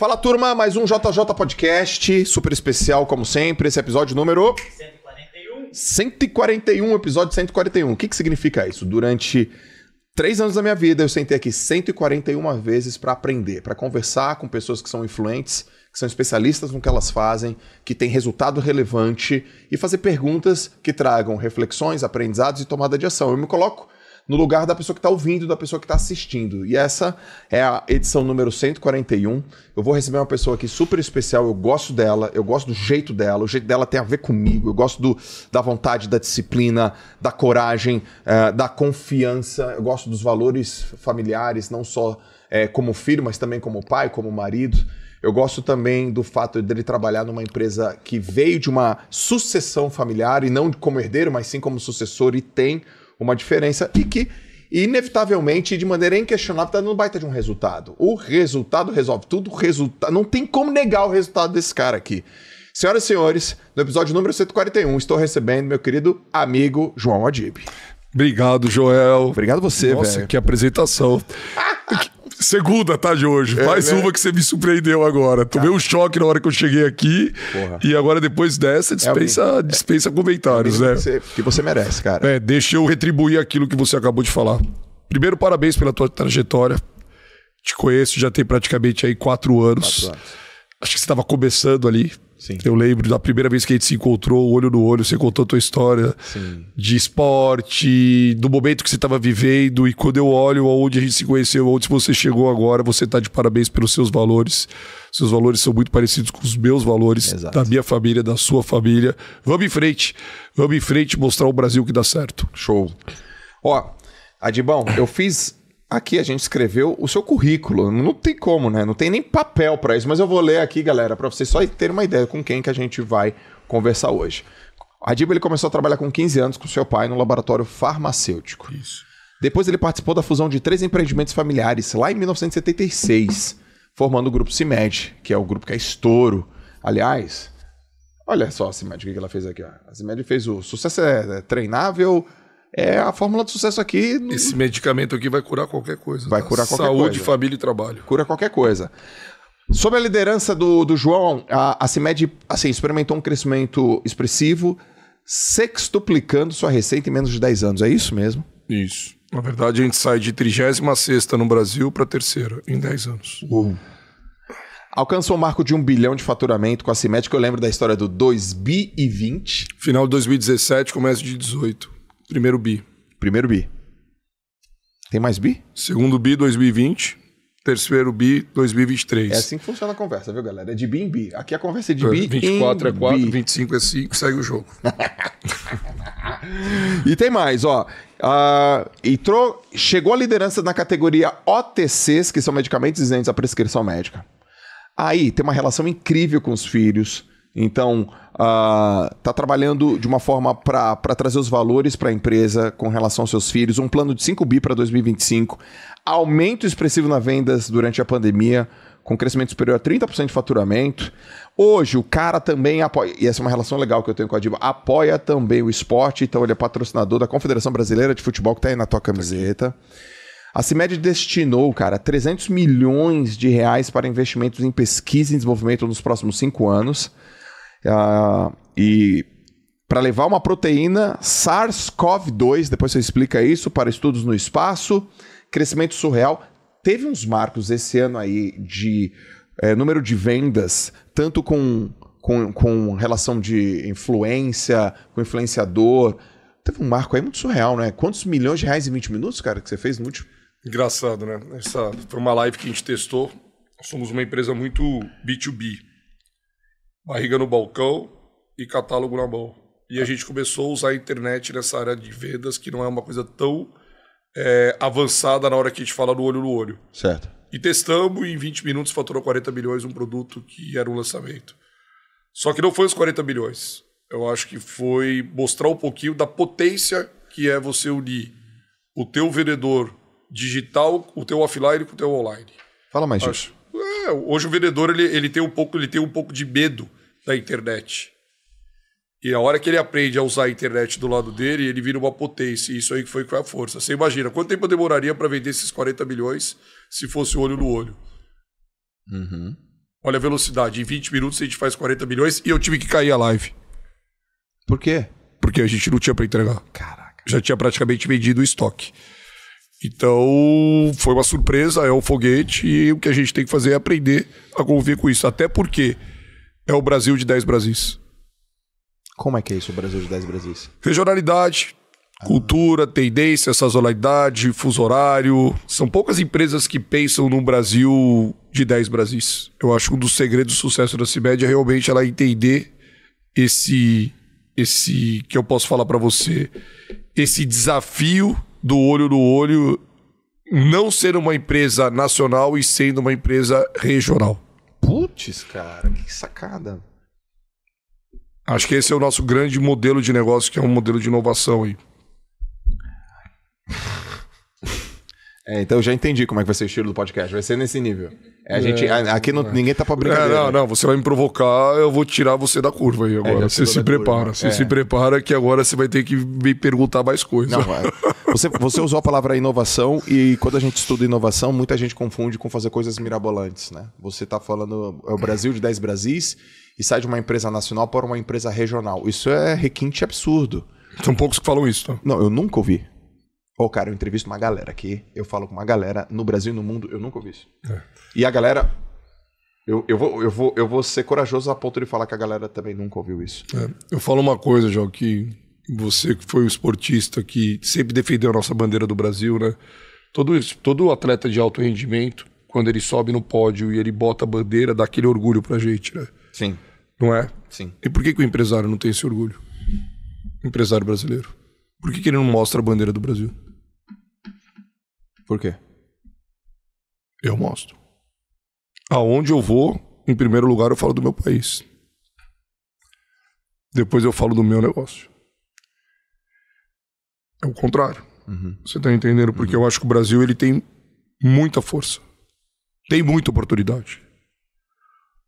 Fala turma, mais um JJ Podcast, super especial como sempre, esse é episódio número 141. 141, episódio 141. O que que significa isso? Durante três anos da minha vida eu sentei aqui 141 vezes para aprender, para conversar com pessoas que são influentes, que são especialistas no que elas fazem, que têm resultado relevante e fazer perguntas que tragam reflexões, aprendizados e tomada de ação. Eu me coloco no lugar da pessoa que está ouvindo, da pessoa que está assistindo. E essa é a edição número 141. Eu vou receber uma pessoa aqui super especial, eu gosto dela, eu gosto do jeito dela, o jeito dela tem a ver comigo, eu gosto do, da vontade, da disciplina, da coragem, eh, da confiança, eu gosto dos valores familiares, não só eh, como filho, mas também como pai, como marido. Eu gosto também do fato dele trabalhar numa empresa que veio de uma sucessão familiar e não como herdeiro, mas sim como sucessor e tem uma diferença e que inevitavelmente, de maneira inquestionável, não tá dando baita de um resultado. O resultado resolve tudo, o resultado. Não tem como negar o resultado desse cara aqui. Senhoras e senhores, no episódio número 141, estou recebendo meu querido amigo João Adib. Obrigado, Joel. Obrigado você, Nossa, velho. que apresentação. Segunda, tá, de hoje. É, Mais né? uma que você me surpreendeu agora. Tomei tá. um choque na hora que eu cheguei aqui. Porra. E agora, depois dessa, dispensa, é dispensa comentários, é, né? Que você, que você merece, cara. É, deixa eu retribuir aquilo que você acabou de falar. Primeiro, parabéns pela tua trajetória. Te conheço, já tem praticamente aí quatro anos. Quatro anos. Acho que você estava começando ali. Sim. Eu lembro da primeira vez que a gente se encontrou, olho no olho, você contou a tua história Sim. de esporte, do momento que você estava vivendo. E quando eu olho aonde a gente se conheceu, aonde você chegou agora, você está de parabéns pelos seus valores. Seus valores são muito parecidos com os meus valores, Exato. da minha família, da sua família. Vamos em frente. Vamos em frente mostrar o Brasil que dá certo. Show. Ó, Adibão, eu fiz aqui a gente escreveu o seu currículo. Não tem como, né? Não tem nem papel para isso, mas eu vou ler aqui, galera, para vocês só terem uma ideia com quem que a gente vai conversar hoje. Diba ele começou a trabalhar com 15 anos com seu pai no laboratório farmacêutico. Isso. Depois ele participou da fusão de três empreendimentos familiares lá em 1976, formando o grupo CIMED, que é o grupo que é estouro. Aliás, olha só a CIMED, o que ela fez aqui. Ó. A CIMED fez o Sucesso é, é Treinável, é a fórmula de sucesso aqui. No... Esse medicamento aqui vai curar qualquer coisa. Vai tá? curar qualquer Saúde, coisa. Saúde, família e trabalho. Cura qualquer coisa. Sob a liderança do, do João, a, a CIMED assim, experimentou um crescimento expressivo, sextuplicando sua receita em menos de 10 anos. É isso mesmo? Isso. Na verdade, a gente sai de 36 no Brasil para terceira em 10 anos. Uou. Uhum. Alcançou o um marco de um bilhão de faturamento com a CIMED, que eu lembro da história do 2 bi e 20. Final de 2017, começo de 18. Primeiro bi. Primeiro bi. Tem mais bi? Segundo bi 2020. Terceiro bi 2023. É assim que funciona a conversa, viu, galera? É de bi em bi. Aqui a conversa é de é, bi 24 em é 4, bi. 25 é 5, segue o jogo. e tem mais, ó. Uh, entrou, chegou a liderança na categoria OTCs, que são medicamentos isentos à prescrição médica. Aí tem uma relação incrível com os filhos. Então, está ah, trabalhando de uma forma para trazer os valores para a empresa com relação aos seus filhos, um plano de 5 bi para 2025, aumento expressivo nas vendas durante a pandemia, com crescimento superior a 30% de faturamento. Hoje, o cara também apoia, e essa é uma relação legal que eu tenho com a Diva, apoia também o esporte, então ele é patrocinador da Confederação Brasileira de Futebol, que está aí na tua camiseta. A CIMED destinou, cara, 300 milhões de reais para investimentos em pesquisa e desenvolvimento nos próximos cinco anos. Uh, e para levar uma proteína SARS-CoV-2, depois você explica isso, para estudos no espaço, crescimento surreal. Teve uns marcos esse ano aí de é, número de vendas, tanto com, com, com relação de influência, com influenciador. Teve um marco aí muito surreal, né? Quantos milhões de reais em 20 minutos, cara, que você fez no último? Engraçado, né? Essa foi uma live que a gente testou. Somos uma empresa muito B2B barriga no balcão e catálogo na mão. E a gente começou a usar a internet nessa área de vendas, que não é uma coisa tão é, avançada na hora que a gente fala no olho no olho. Certo. E testamos e em 20 minutos faturou 40 milhões um produto que era um lançamento. Só que não foi os 40 milhões. Eu acho que foi mostrar um pouquinho da potência que é você unir o teu vendedor digital, o teu offline com o teu online. Fala mais disso. É, hoje o vendedor ele, ele tem um pouco ele tem um pouco de medo da internet. E a hora que ele aprende a usar a internet do lado dele, ele vira uma potência. E isso aí foi com a força. Você imagina, quanto tempo eu demoraria para vender esses 40 milhões se fosse olho no olho? Uhum. Olha a velocidade. Em 20 minutos a gente faz 40 milhões e eu tive que cair a live. Por quê? Porque a gente não tinha para entregar. Caraca. Já tinha praticamente vendido o estoque. Então, foi uma surpresa, é um foguete e o que a gente tem que fazer é aprender a conviver com isso. Até porque é o Brasil de 10 Brasis. Como é que é isso, o Brasil de 10 Brasis? Regionalidade, ah. cultura, tendência, sazonalidade, fuso horário. São poucas empresas que pensam no Brasil de 10 Brasis. Eu acho que um dos segredos do sucesso da CIMED é realmente ela entender esse esse que eu posso falar para você, esse desafio do olho no olho não ser uma empresa nacional e sendo uma empresa regional. Putz, cara, que sacada. Acho que esse é o nosso grande modelo de negócio, que é um modelo de inovação aí. É, então eu já entendi como é que vai ser o estilo do podcast. Vai ser nesse nível. É, a é. gente, aqui não, ninguém tá pra é, brincadeira. É, não, né? não, você vai me provocar, eu vou tirar você da curva aí é, agora. você se curva. prepara, você É. se prepara que agora você vai ter que me perguntar mais coisas. você, você usou a palavra inovação e quando a gente estuda inovação, muita gente confunde com fazer coisas mirabolantes, né? Você está falando, é o Brasil de 10 Brasis e sai de uma empresa nacional para uma empresa regional. Isso é requinte absurdo. São poucos que falam isso, tá? Não, eu nunca ouvi. Pô, cara, eu entrevisto uma galera aqui, eu falo com uma galera no Brasil e no mundo, eu nunca ouvi isso. É. E a galera. Eu, eu, vou, eu, vou, eu vou ser corajoso a ponto de falar que a galera também nunca ouviu isso. É. Eu falo uma coisa, João, que você que foi o um esportista que sempre defendeu a nossa bandeira do Brasil, né? Todo, todo atleta de alto rendimento, quando ele sobe no pódio e ele bota a bandeira, dá aquele orgulho pra gente, né? Sim. Não é? Sim. E por que, que o empresário não tem esse orgulho? Empresário brasileiro. Por que, que ele não mostra a bandeira do Brasil? Por quê? Eu mostro. Aonde eu vou, em primeiro lugar, eu falo do meu país. Depois eu falo do meu negócio. É o contrário. Uhum. Você está entendendo? Porque uhum. eu acho que o Brasil ele tem muita força. Tem muita oportunidade.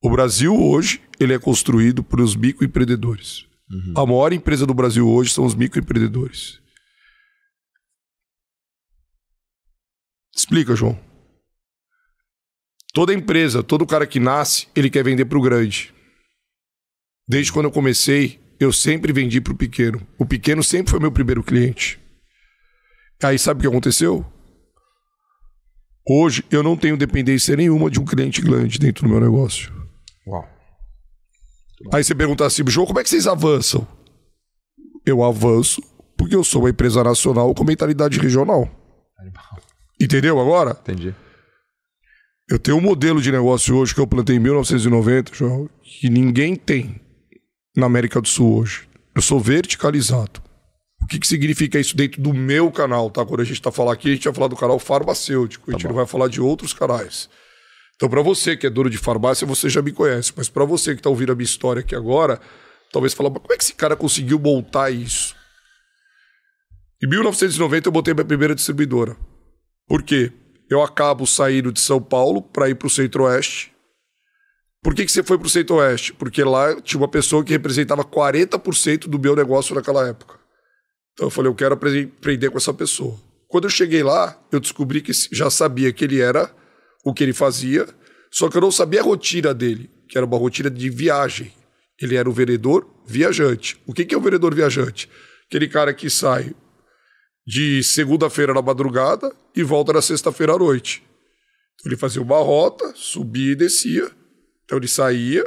O Brasil hoje ele é construído pelos microempreendedores. Uhum. A maior empresa do Brasil hoje são os microempreendedores. Explica, João. Toda empresa, todo cara que nasce, ele quer vender para o grande. Desde quando eu comecei, eu sempre vendi para o pequeno. O pequeno sempre foi meu primeiro cliente. Aí sabe o que aconteceu? Hoje eu não tenho dependência nenhuma de um cliente grande dentro do meu negócio. Uau. Aí você pergunta assim, João, como é que vocês avançam? Eu avanço porque eu sou uma empresa nacional com mentalidade regional. Animal. Entendeu agora? Entendi. Eu tenho um modelo de negócio hoje que eu plantei em 1990, João, que ninguém tem na América do Sul hoje. Eu sou verticalizado. O que, que significa isso dentro do meu canal, tá? Quando a gente está falando aqui, a gente vai falar do canal farmacêutico, tá a gente bom. não vai falar de outros canais. Então, para você que é dono de farmácia, você já me conhece, mas para você que está ouvindo a minha história aqui agora, talvez falar, mas como é que esse cara conseguiu montar isso? Em 1990 eu botei minha primeira distribuidora. Porque eu acabo saindo de São Paulo para ir para o Centro-Oeste. Por que, que você foi para o Centro-Oeste? Porque lá tinha uma pessoa que representava 40% do meu negócio naquela época. Então eu falei, eu quero aprender com essa pessoa. Quando eu cheguei lá, eu descobri que já sabia que ele era, o que ele fazia, só que eu não sabia a rotina dele, que era uma rotina de viagem. Ele era o vereador viajante. O que, que é o vereador viajante? Aquele cara que sai de segunda-feira na madrugada e volta na sexta-feira à noite. Então, ele fazia uma rota, subia e descia. Então ele saía,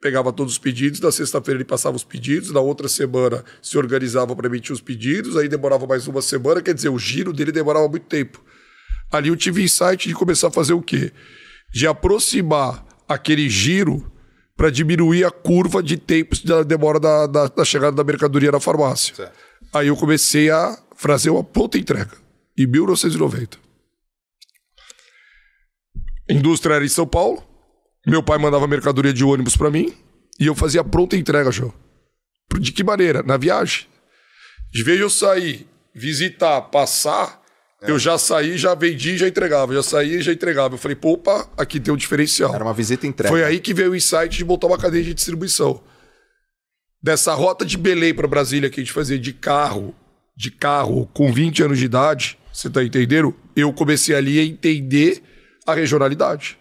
pegava todos os pedidos, na sexta-feira ele passava os pedidos, na outra semana se organizava para emitir os pedidos, aí demorava mais uma semana, quer dizer, o giro dele demorava muito tempo. Ali eu tive insight de começar a fazer o quê? De aproximar aquele giro para diminuir a curva de tempos da demora da, da, da chegada da mercadoria na farmácia. Certo. Aí eu comecei a fazer uma pronta entrega, em 1990. Indústria era em São Paulo. Meu pai mandava mercadoria de ônibus para mim e eu fazia pronta entrega, João De que maneira? Na viagem. De vez eu sair, visitar, passar, é. eu já saí, já vendi, já entregava. Já saí, já entregava. Eu falei, pô, opa, aqui tem um diferencial. Era uma visita entrega. Foi aí que veio o insight de montar uma cadeia de distribuição. Dessa rota de Belém para Brasília que a gente fazia de carro, de carro com 20 anos de idade, você tá entendendo? Eu comecei ali a entender a regionalidade.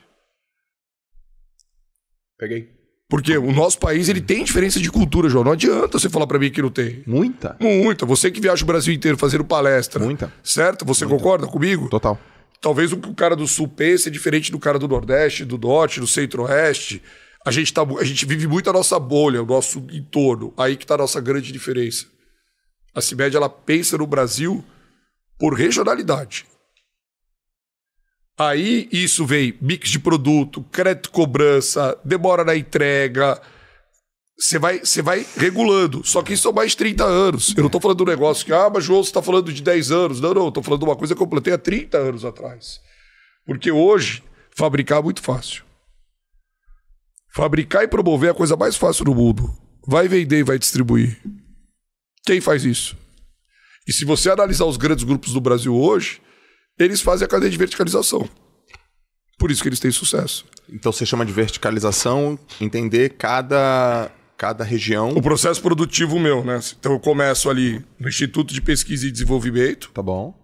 Peguei. Porque o nosso país ele tem diferença de cultura, João. Não adianta você falar para mim que não tem. Muita. Muita. Você que viaja o Brasil inteiro fazendo palestra. Muita. Certo? Você Muita. concorda comigo? Total. Talvez o cara do Sul pense é diferente do cara do Nordeste, do Norte, do Centro-Oeste. A gente, tá, a gente vive muito a nossa bolha, o nosso entorno. Aí que tá a nossa grande diferença. A CIMED ela pensa no Brasil por regionalidade. Aí isso vem mix de produto, crédito cobrança, demora na entrega. Você vai, vai regulando. Só que isso são mais 30 anos. Eu não estou falando do negócio que, ah, mas João, você está falando de 10 anos. Não, não, eu estou falando de uma coisa que eu plantei há 30 anos atrás. Porque hoje, fabricar é muito fácil. Fabricar e promover é a coisa mais fácil do mundo. Vai vender e vai distribuir. Quem faz isso? E se você analisar os grandes grupos do Brasil hoje, eles fazem a cadeia de verticalização. Por isso que eles têm sucesso. Então você chama de verticalização entender cada, cada região. O processo produtivo meu, né? Então eu começo ali no Instituto de Pesquisa e Desenvolvimento. Tá bom.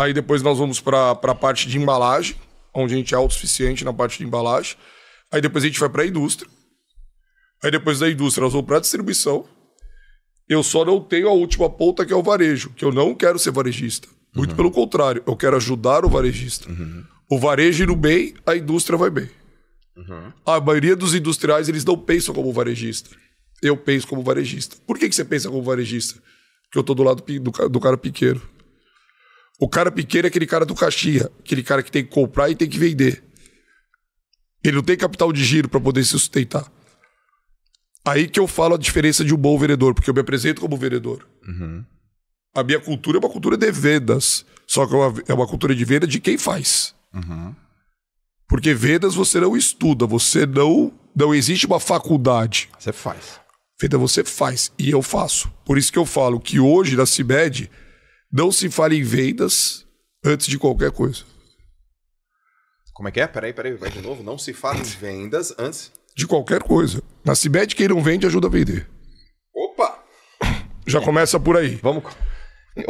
Aí depois nós vamos para a parte de embalagem, onde a gente é autossuficiente na parte de embalagem. Aí depois a gente vai para a indústria. Aí depois da indústria nós vamos para a distribuição. Eu só não tenho a última ponta que é o varejo, que eu não quero ser varejista. Muito uhum. pelo contrário, eu quero ajudar o varejista. Uhum. O varejo indo bem, a indústria vai bem. Uhum. A maioria dos industriais, eles não pensam como varejista. Eu penso como varejista. Por que, que você pensa como varejista? Porque eu tô do lado do, do cara pequeno. O cara pequeno é aquele cara do caixinha, aquele cara que tem que comprar e tem que vender. Ele não tem capital de giro para poder se sustentar. Aí que eu falo a diferença de um bom vereador, porque eu me apresento como vereador. Uhum. A minha cultura é uma cultura de vendas. Só que é, é uma cultura de venda de quem faz. Uhum. Porque vendas você não estuda, você não. Não existe uma faculdade. Você faz. Venda você faz. E eu faço. Por isso que eu falo que hoje na CIMED não se fala em vendas antes de qualquer coisa. Como é que é? Peraí, peraí, vai de novo. Não se fala em vendas antes de qualquer coisa. Na Cibed, quem não vende ajuda a vender. Opa! Já começa por aí. Vamos.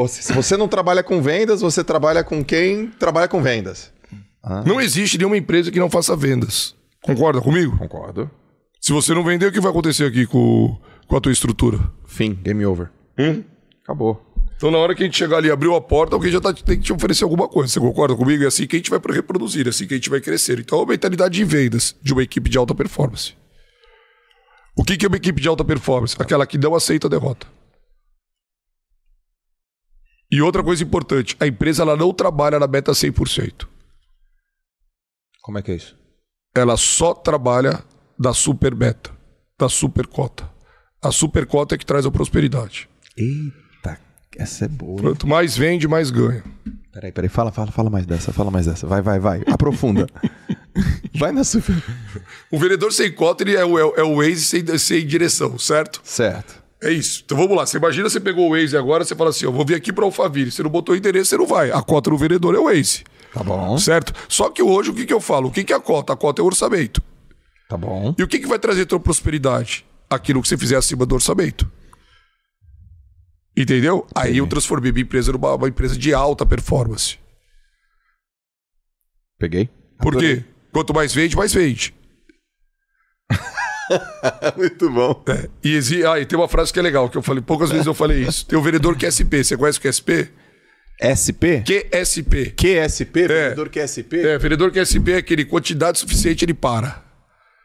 Se você não trabalha com vendas, você trabalha com quem trabalha com vendas. Ah. Não existe nenhuma empresa que não faça vendas. Concorda comigo? Concordo. Se você não vender, o que vai acontecer aqui com, com a tua estrutura? Fim, game over. Hum? Acabou. Então, na hora que a gente chegar ali, abriu a porta, alguém já tá, tem que te oferecer alguma coisa. Você concorda comigo? É assim que a gente vai reproduzir, é assim que a gente vai crescer. Então, é a mentalidade de vendas de uma equipe de alta performance. O que, que é uma equipe de alta performance? Aquela que não aceita a derrota. E outra coisa importante, a empresa ela não trabalha na meta 100%. Como é que é isso? Ela só trabalha da super meta, da super cota. A super cota é que traz a prosperidade. Eita. Essa é boa. Quanto mais vende, mais ganha. Peraí, peraí, fala, fala, fala mais dessa, fala mais dessa. Vai, vai, vai. Aprofunda. vai na sua. O vendedor sem cota ele é, é, o, é o Waze sem, sem direção, certo? Certo. É isso. Então vamos lá. Você imagina você pegou o Waze agora, você fala assim: eu vou vir aqui para Alphaville. Você não botou o endereço, você não vai. A cota do vendedor é o Waze. Tá bom. Certo? Só que hoje o que, que eu falo? O que, que é a cota? A cota é o orçamento. Tá bom. E o que, que vai trazer tua prosperidade? Aquilo que você fizer acima do orçamento. Entendeu? Aí eu transformei minha empresa numa uma empresa de alta performance. Peguei. Por quê? Quanto mais vende, mais vende. Muito bom. É. E, ah, e tem uma frase que é legal, que eu falei, poucas vezes eu falei isso. Tem o um vendedor QSP, é você conhece o QSP? É SP? QSP. QSP? É. Vendedor QSP? É, é, vendedor QSP é aquele quantidade suficiente, ele para.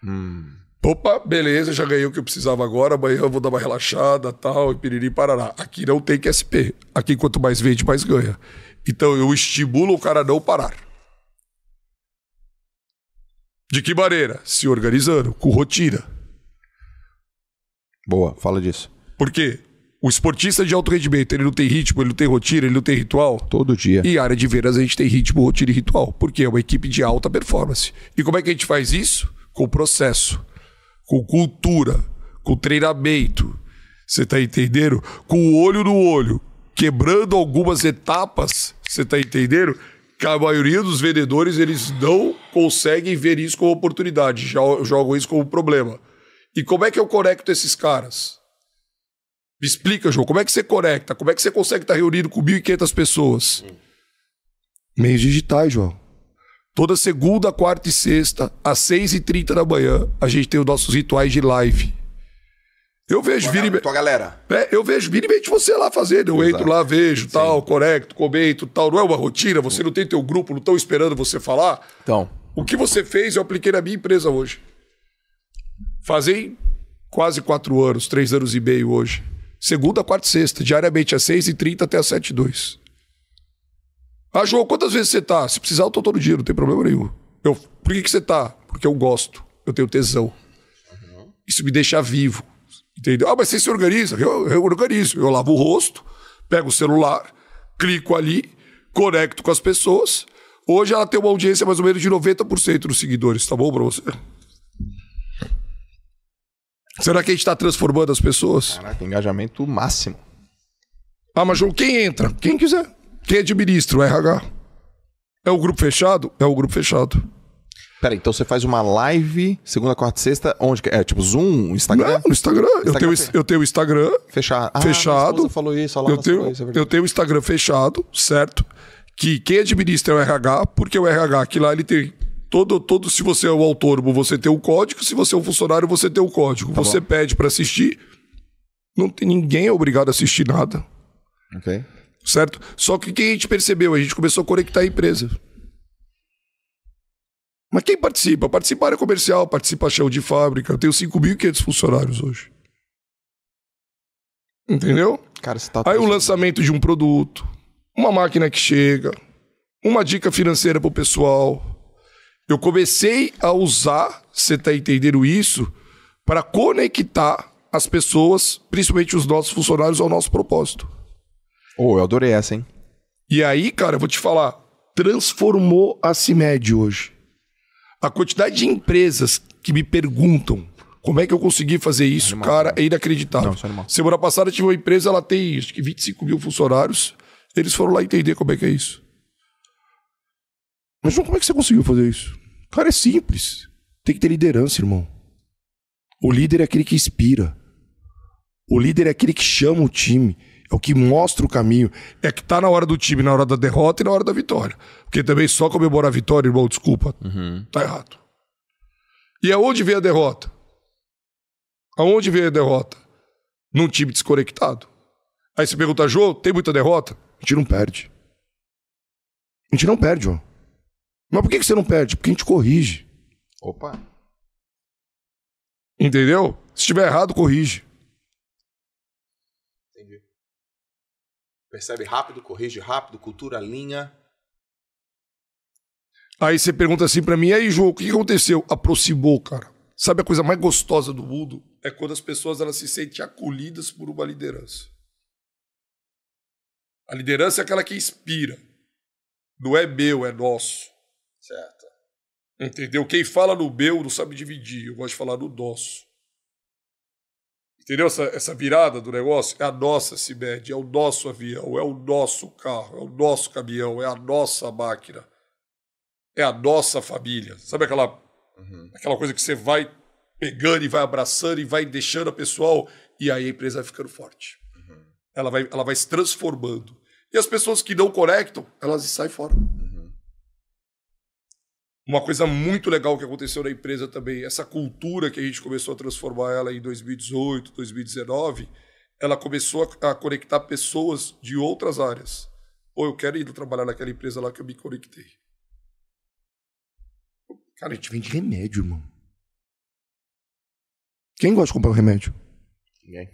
Hum. Opa, beleza, já ganhei o que eu precisava agora, amanhã eu vou dar uma relaxada, tal, e piriri, parará. Aqui não tem QSP. Aqui quanto mais vende, mais ganha. Então eu estimulo o cara a não parar. De que maneira? Se organizando, com rotina. Boa, fala disso. Por quê? O esportista de alto rendimento, ele não tem ritmo, ele não tem rotina, ele não tem ritual. Todo dia. E a área de vendas, a gente tem ritmo, rotina e ritual. Porque é uma equipe de alta performance. E como é que a gente faz isso? Com o processo com cultura, com treinamento. Você tá entendendo? Com o olho no olho, quebrando algumas etapas, você tá entendendo? Que a maioria dos vendedores, eles não conseguem ver isso como oportunidade, já jogam isso como problema. E como é que eu conecto esses caras? Me explica, João, como é que você conecta? Como é que você consegue estar reunido com 1.500 pessoas? Meios digitais, João. Toda segunda, quarta e sexta, às 6h30 da manhã, a gente tem os nossos rituais de live. Eu vejo tua, vira tua galera. É, eu vejo vira e você lá fazendo. Eu Exato. entro lá, vejo, Sim. tal, conecto, comento, tal. Não é uma rotina, você não tem teu grupo, não estão esperando você falar. Então. O que você fez, eu apliquei na minha empresa hoje. Fazem quase quatro anos, três anos e meio hoje. Segunda, quarta e sexta, diariamente às 6h30 até às 7h02. Ah, João, quantas vezes você tá? Se precisar, eu tô todo dia, não tem problema nenhum. Eu, por que, que você tá? Porque eu gosto, eu tenho tesão. Isso me deixa vivo. Entendeu? Ah, mas você se organiza? Eu, eu organizo. Eu lavo o rosto, pego o celular, clico ali, conecto com as pessoas. Hoje ela tem uma audiência mais ou menos de 90% dos seguidores, tá bom pra você? Será que a gente está transformando as pessoas? Caraca, engajamento máximo. Ah, mas João, quem entra? Quem quiser. Quem administra? O RH. É o grupo fechado? É o grupo fechado. Peraí, então você faz uma live segunda, quarta e sexta, onde? É? é tipo Zoom, Instagram? Não, no Instagram. Instagram eu, tenho, fe... eu tenho o Instagram fechado. Ah, fechado. falou isso, eu tenho, é eu tenho o Instagram fechado, certo? Que quem administra é o RH, porque o RH, que lá ele tem todo, todo se você é o autônomo, você tem o um código, se você é um funcionário, você tem o um código. Tá você bom. pede para assistir. Não tem ninguém é obrigado a assistir nada. OK. Certo? Só que o que a gente percebeu? A gente começou a conectar a empresa. Mas quem participa? Participa área comercial, participa show de fábrica. Eu tenho 5.500 funcionários hoje. Entendeu? Cara, você tá Aí o lançamento de um produto, uma máquina que chega, uma dica financeira pro pessoal. Eu comecei a usar, você tá entendendo isso, para conectar as pessoas, principalmente os nossos funcionários, ao nosso propósito. Oh, eu adorei essa, hein? E aí, cara, eu vou te falar, transformou a CIMED hoje. A quantidade de empresas que me perguntam como é que eu consegui fazer isso, animal, cara, né? é inacreditável. Não, é Semana passada tive uma empresa, ela tem acho que 25 mil funcionários, eles foram lá entender como é que é isso. Mas João, como é que você conseguiu fazer isso? Cara, é simples. Tem que ter liderança, irmão. O líder é aquele que inspira. O líder é aquele que chama o time é o que mostra o caminho. É que tá na hora do time, na hora da derrota e na hora da vitória. Porque também só comemorar a vitória, irmão, desculpa, uhum. tá errado. E aonde vem a derrota? Aonde vem a derrota? Num time desconectado. Aí você pergunta, João, tem muita derrota? A gente não perde. A gente não perde, ó. Mas por que você não perde? Porque a gente corrige. Opa. Entendeu? Se estiver errado, corrige. Percebe rápido, corrige rápido, cultura linha. Aí você pergunta assim para mim, aí, João, o que aconteceu? Aproximou, cara. Sabe a coisa mais gostosa do mundo? É quando as pessoas elas se sentem acolhidas por uma liderança. A liderança é aquela que inspira. Não é meu, é nosso. Certo. Entendeu? Quem fala no meu não sabe dividir. Eu gosto de falar no nosso. Entendeu? Essa, essa virada do negócio é a nossa CIMED, é o nosso avião, é o nosso carro, é o nosso caminhão, é a nossa máquina, é a nossa família. Sabe aquela, uhum. aquela coisa que você vai pegando e vai abraçando e vai deixando a pessoal e aí a empresa vai ficando forte. Uhum. Ela, vai, ela vai se transformando. E as pessoas que não conectam, elas saem fora. Uma coisa muito legal que aconteceu na empresa também, essa cultura que a gente começou a transformar ela em 2018, 2019, ela começou a, conectar pessoas de outras áreas. Ou eu quero ir trabalhar naquela empresa lá que eu me conectei. Cara, a gente vende remédio, irmão. Quem gosta de comprar um remédio? Ninguém.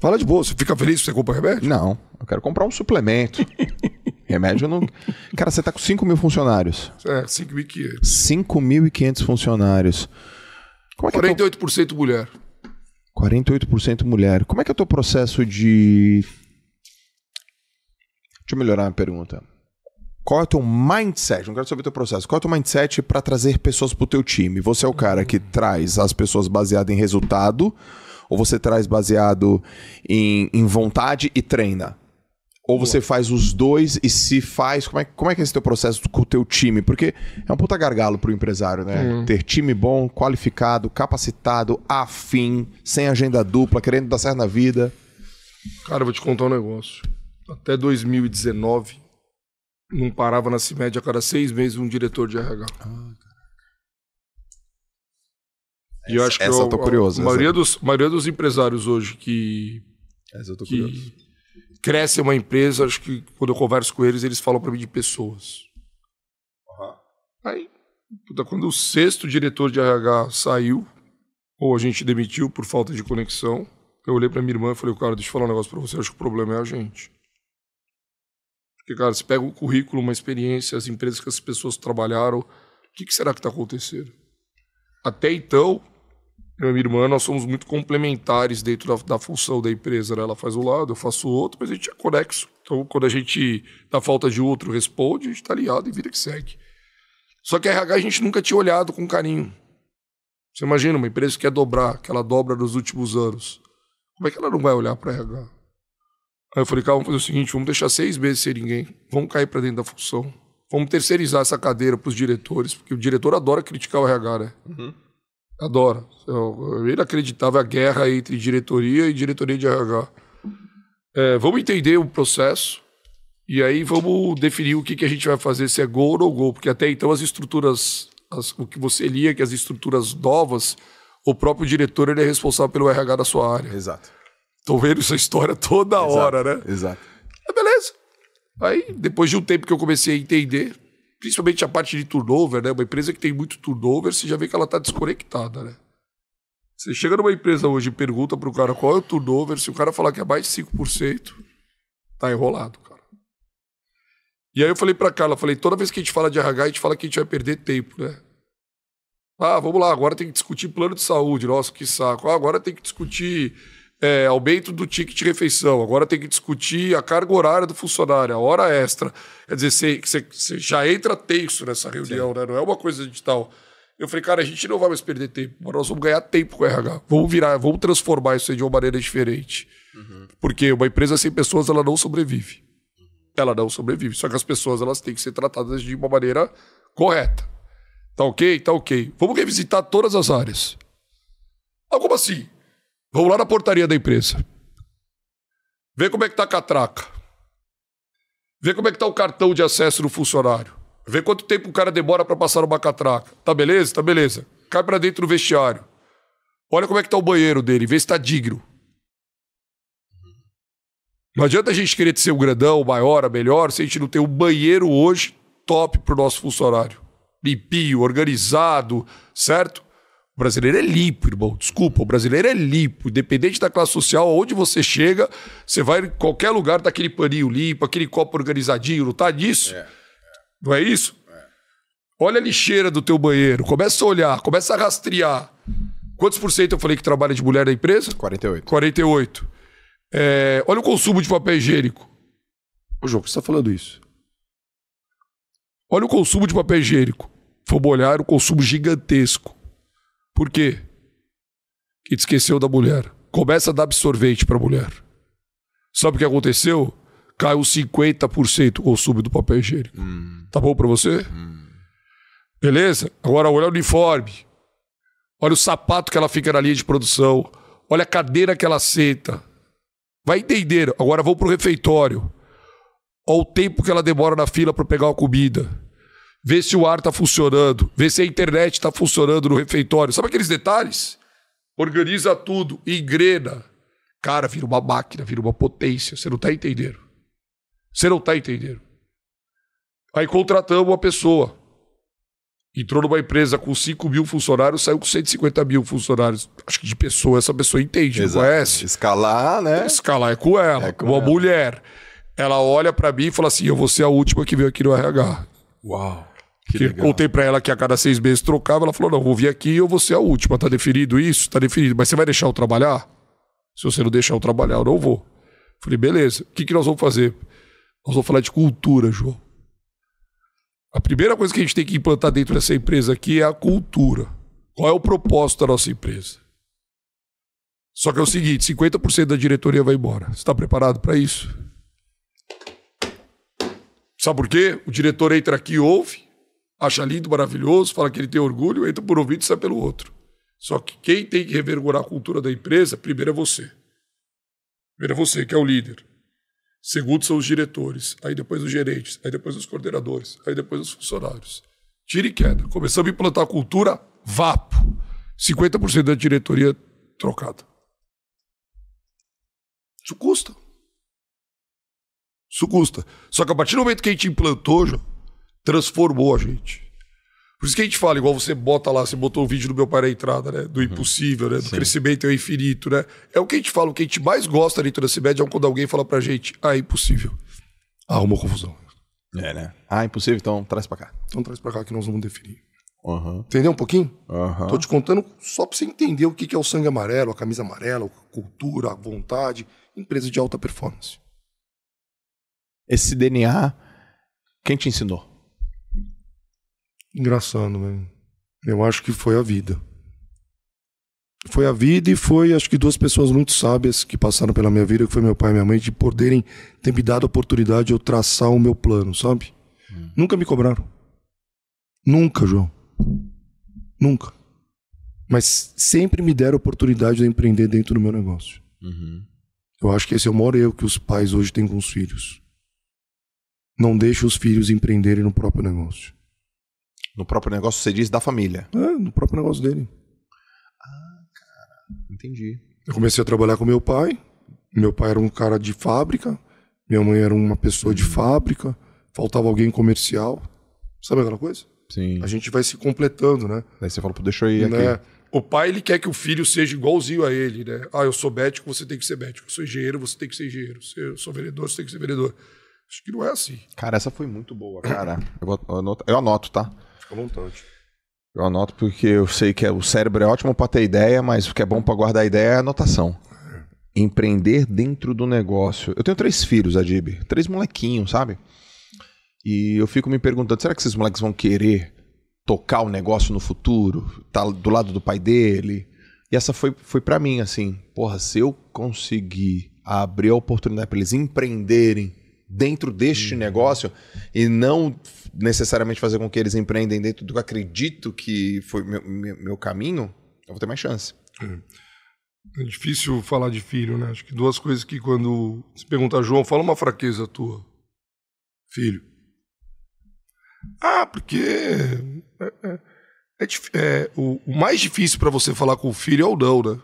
Fala de boa, você fica feliz se você compra remédio? Não, eu quero comprar um suplemento. Remédio não. Cara, você tá com 5 mil funcionários. É, 5.500. 5.500 funcionários. Como é que 48% é teu... mulher. 48% mulher. Como é que é o teu processo de. Deixa eu melhorar a pergunta. Qual é o teu mindset? Não quero saber o teu processo. Qual é o teu mindset para trazer pessoas pro teu time? Você é o cara que traz as pessoas baseado em resultado ou você traz baseado em, em vontade e treina? Ou você faz os dois e se faz, como é, como é que é esse teu processo com o teu time? Porque é um puta gargalo pro empresário, né? Ter time bom, qualificado, capacitado, afim, sem agenda dupla, querendo dar certo na vida. Cara, eu vou te contar um negócio. Até 2019, não parava na CIMED a cada seis meses um diretor de RH. Ah, e eu acho que essa eu, eu tô curioso. A, a maioria, dos, maioria dos empresários hoje que, essa eu tô que, curioso cresce uma empresa, acho que quando eu converso com eles, eles falam para mim de pessoas. Uhum. Aí, puta, quando o sexto diretor de RH saiu, ou a gente demitiu por falta de conexão, eu olhei para minha irmã e falei, cara, deixa eu falar um negócio para você, acho que o problema é a gente. Porque, cara, você pega o um currículo, uma experiência, as empresas que as pessoas trabalharam, o que, que será que está acontecendo? Até então, eu e minha irmã, nós somos muito complementares dentro da, da função da empresa. Né? Ela faz um lado, eu faço o outro, mas a gente é conexo. Então, quando a gente dá falta de outro, responde, a gente está aliado e vida que segue. Só que a RH a gente nunca tinha olhado com carinho. Você imagina uma empresa que quer dobrar, que ela dobra nos últimos anos. Como é que ela não vai olhar para RH? Aí eu falei, cara, vamos fazer o seguinte, vamos deixar seis meses sem ninguém, vamos cair para dentro da função. Vamos terceirizar essa cadeira para os diretores, porque o diretor adora criticar o RH, né? Uhum. Adoro. Eu, ele acreditava a guerra entre diretoria e diretoria de RH. É, vamos entender o processo e aí vamos definir o que, que a gente vai fazer, se é gol ou não gol, porque até então as estruturas, as, o que você lia que as estruturas novas, o próprio diretor ele é responsável pelo RH da sua área. Exato. Estou vendo essa história toda Exato. hora, né? Exato. É beleza. Aí, depois de um tempo que eu comecei a entender, principalmente a parte de turnover, né? Uma empresa que tem muito turnover, você já vê que ela está desconectada, né? Você chega numa empresa hoje e pergunta para o cara qual é o turnover, se o cara falar que é mais de 5%, tá enrolado, cara. E aí eu falei para Carla, falei, toda vez que a gente fala de RH, a gente fala que a gente vai perder tempo, né? Ah, vamos lá, agora tem que discutir plano de saúde, nossa, que saco. Ah, agora tem que discutir é, aumento do ticket de refeição, agora tem que discutir a carga horária do funcionário, a hora extra. Quer dizer, você, você já entra tenso nessa reunião, né? não é uma coisa digital. Eu falei, cara, a gente não vai mais perder tempo, mas nós vamos ganhar tempo com o RH. Vamos virar, vamos transformar isso de uma maneira diferente. Uhum. Porque uma empresa sem pessoas, ela não sobrevive. Ela não sobrevive. Só que as pessoas, elas têm que ser tratadas de uma maneira correta. Tá ok? Tá ok. Vamos revisitar todas as áreas. Ah, como assim? Vamos lá na portaria da empresa. Vê como é que tá a catraca. Vê como é que tá o cartão de acesso do funcionário. Vê quanto tempo o cara demora para passar uma catraca. Tá beleza? Tá beleza. Cai para dentro do vestiário. Olha como é que tá o banheiro dele, vê se tá digno. Não adianta a gente querer ser o um grandão, o maior, a melhor, se a gente não tem um banheiro hoje top pro nosso funcionário. Limpio, organizado, certo? O brasileiro é limpo, irmão. Desculpa, o brasileiro é limpo. Independente da classe social, onde você chega, você vai em qualquer lugar daquele paninho limpo, aquele copo organizadinho, não tá nisso? É, é. Não é isso? É. Olha a lixeira do teu banheiro, começa a olhar, começa a rastrear. Quantos por cento eu falei que trabalha de mulher na empresa? 48. 48. É, olha o consumo de papel higiênico. Ô, João, por que você tá falando isso? Olha o consumo de papel higiênico. Fomos olhar, o um consumo gigantesco. Por quê? Que te esqueceu da mulher. Começa a dar absorvente para a mulher. Sabe o que aconteceu? Caiu 50% o consumo do papel higiênico. Hum. Tá bom para você? Hum. Beleza? Agora olha o uniforme. Olha o sapato que ela fica na linha de produção. Olha a cadeira que ela senta. Vai entender. Agora vou o refeitório. Olha o tempo que ela demora na fila para pegar uma comida ver se o ar está funcionando, ver se a internet está funcionando no refeitório. Sabe aqueles detalhes? Organiza tudo, engrena. Cara, vira uma máquina, vira uma potência. Você não está entendendo. Você não está entendendo. Aí contratamos uma pessoa. Entrou numa empresa com 5 mil funcionários, saiu com 150 mil funcionários. Acho que de pessoa, essa pessoa entende, Exato. conhece. Escalar, né? Escalar é com ela. É com uma ela. mulher. Ela olha para mim e fala assim: Eu vou ser a última que veio aqui no RH. Uau. Que, que contei para ela que a cada seis meses trocava, ela falou: não, vou vir aqui e eu vou ser a última. Tá definido isso? Tá definido. Mas você vai deixar eu trabalhar? Se você não deixar eu trabalhar, eu não vou. Falei, beleza, o que, que nós vamos fazer? Nós vamos falar de cultura, João. A primeira coisa que a gente tem que implantar dentro dessa empresa aqui é a cultura. Qual é o propósito da nossa empresa? Só que é o seguinte: 50% da diretoria vai embora. Você está preparado para isso? Sabe por quê? O diretor entra aqui e ouve, acha lindo, maravilhoso, fala que ele tem orgulho, entra por um ouvido e sai pelo outro. Só que quem tem que revergurar a cultura da empresa, primeiro é você. Primeiro é você, que é o líder. Segundo são os diretores, aí depois os gerentes, aí depois os coordenadores, aí depois os funcionários. Tira e queda. Começamos a implantar a cultura VAPO. 50% da diretoria trocada. Isso custa. Isso custa. Só que a partir do momento que a gente implantou, João, transformou a gente. Por isso que a gente fala, igual você bota lá, você botou o vídeo do meu pai na entrada, né? Do uhum. impossível, né? Do Sim. crescimento é infinito, né? É o que a gente fala, o que a gente mais gosta dentro da CBED é quando alguém fala pra gente, ah, é impossível. Arrumou ah, confusão. É, né? Ah, impossível, então traz pra cá. Então traz pra cá que nós vamos definir. Uhum. Entendeu um pouquinho? Uhum. Tô te contando só pra você entender o que é o sangue amarelo, a camisa amarela, a cultura, a vontade, empresa de alta performance. Esse DNA, quem te ensinou? engraçando mesmo. Eu acho que foi a vida. Foi a vida e foi, acho que, duas pessoas muito sábias que passaram pela minha vida, que foi meu pai e minha mãe, de poderem ter me dado a oportunidade de eu traçar o meu plano, sabe? Hum. Nunca me cobraram. Nunca, João. Nunca. Mas sempre me deram a oportunidade de empreender dentro do meu negócio. Uhum. Eu acho que esse é o maior erro que os pais hoje têm com os filhos. Não deixa os filhos empreenderem no próprio negócio. No próprio negócio, você diz da família. É, no próprio negócio dele. Ah, cara. Entendi. Eu comecei a trabalhar com meu pai. Meu pai era um cara de fábrica. Minha mãe era uma pessoa de uhum. fábrica. Faltava alguém comercial. Sabe aquela coisa? Sim. A gente vai se completando, né? aí você fala, pô, deixa eu ir né? aqui. O pai, ele quer que o filho seja igualzinho a ele, né? Ah, eu sou bético, você tem que ser bético. Eu sou engenheiro, você tem que ser engenheiro. Eu sou vereador, você tem que ser vereador. Acho que não é assim. Cara, essa foi muito boa, cara. Eu anoto, eu anoto tá? Fica à vontade. Eu anoto porque eu sei que é, o cérebro é ótimo para ter ideia, mas o que é bom para guardar ideia é a anotação. Empreender dentro do negócio. Eu tenho três filhos, Adib. Três molequinhos, sabe? E eu fico me perguntando, será que esses moleques vão querer tocar o negócio no futuro? Tá do lado do pai dele? E essa foi, foi para mim, assim. Porra, se eu conseguir abrir a oportunidade para eles empreenderem dentro deste hum. negócio e não necessariamente fazer com que eles empreendem dentro do que acredito que foi meu, meu, meu caminho, eu vou ter mais chance. É. é. difícil falar de filho, né? Acho que duas coisas que quando se pergunta João, fala uma fraqueza tua. Filho. Ah, porque é, é, é, é o, o, mais difícil para você falar com o filho é o não, né?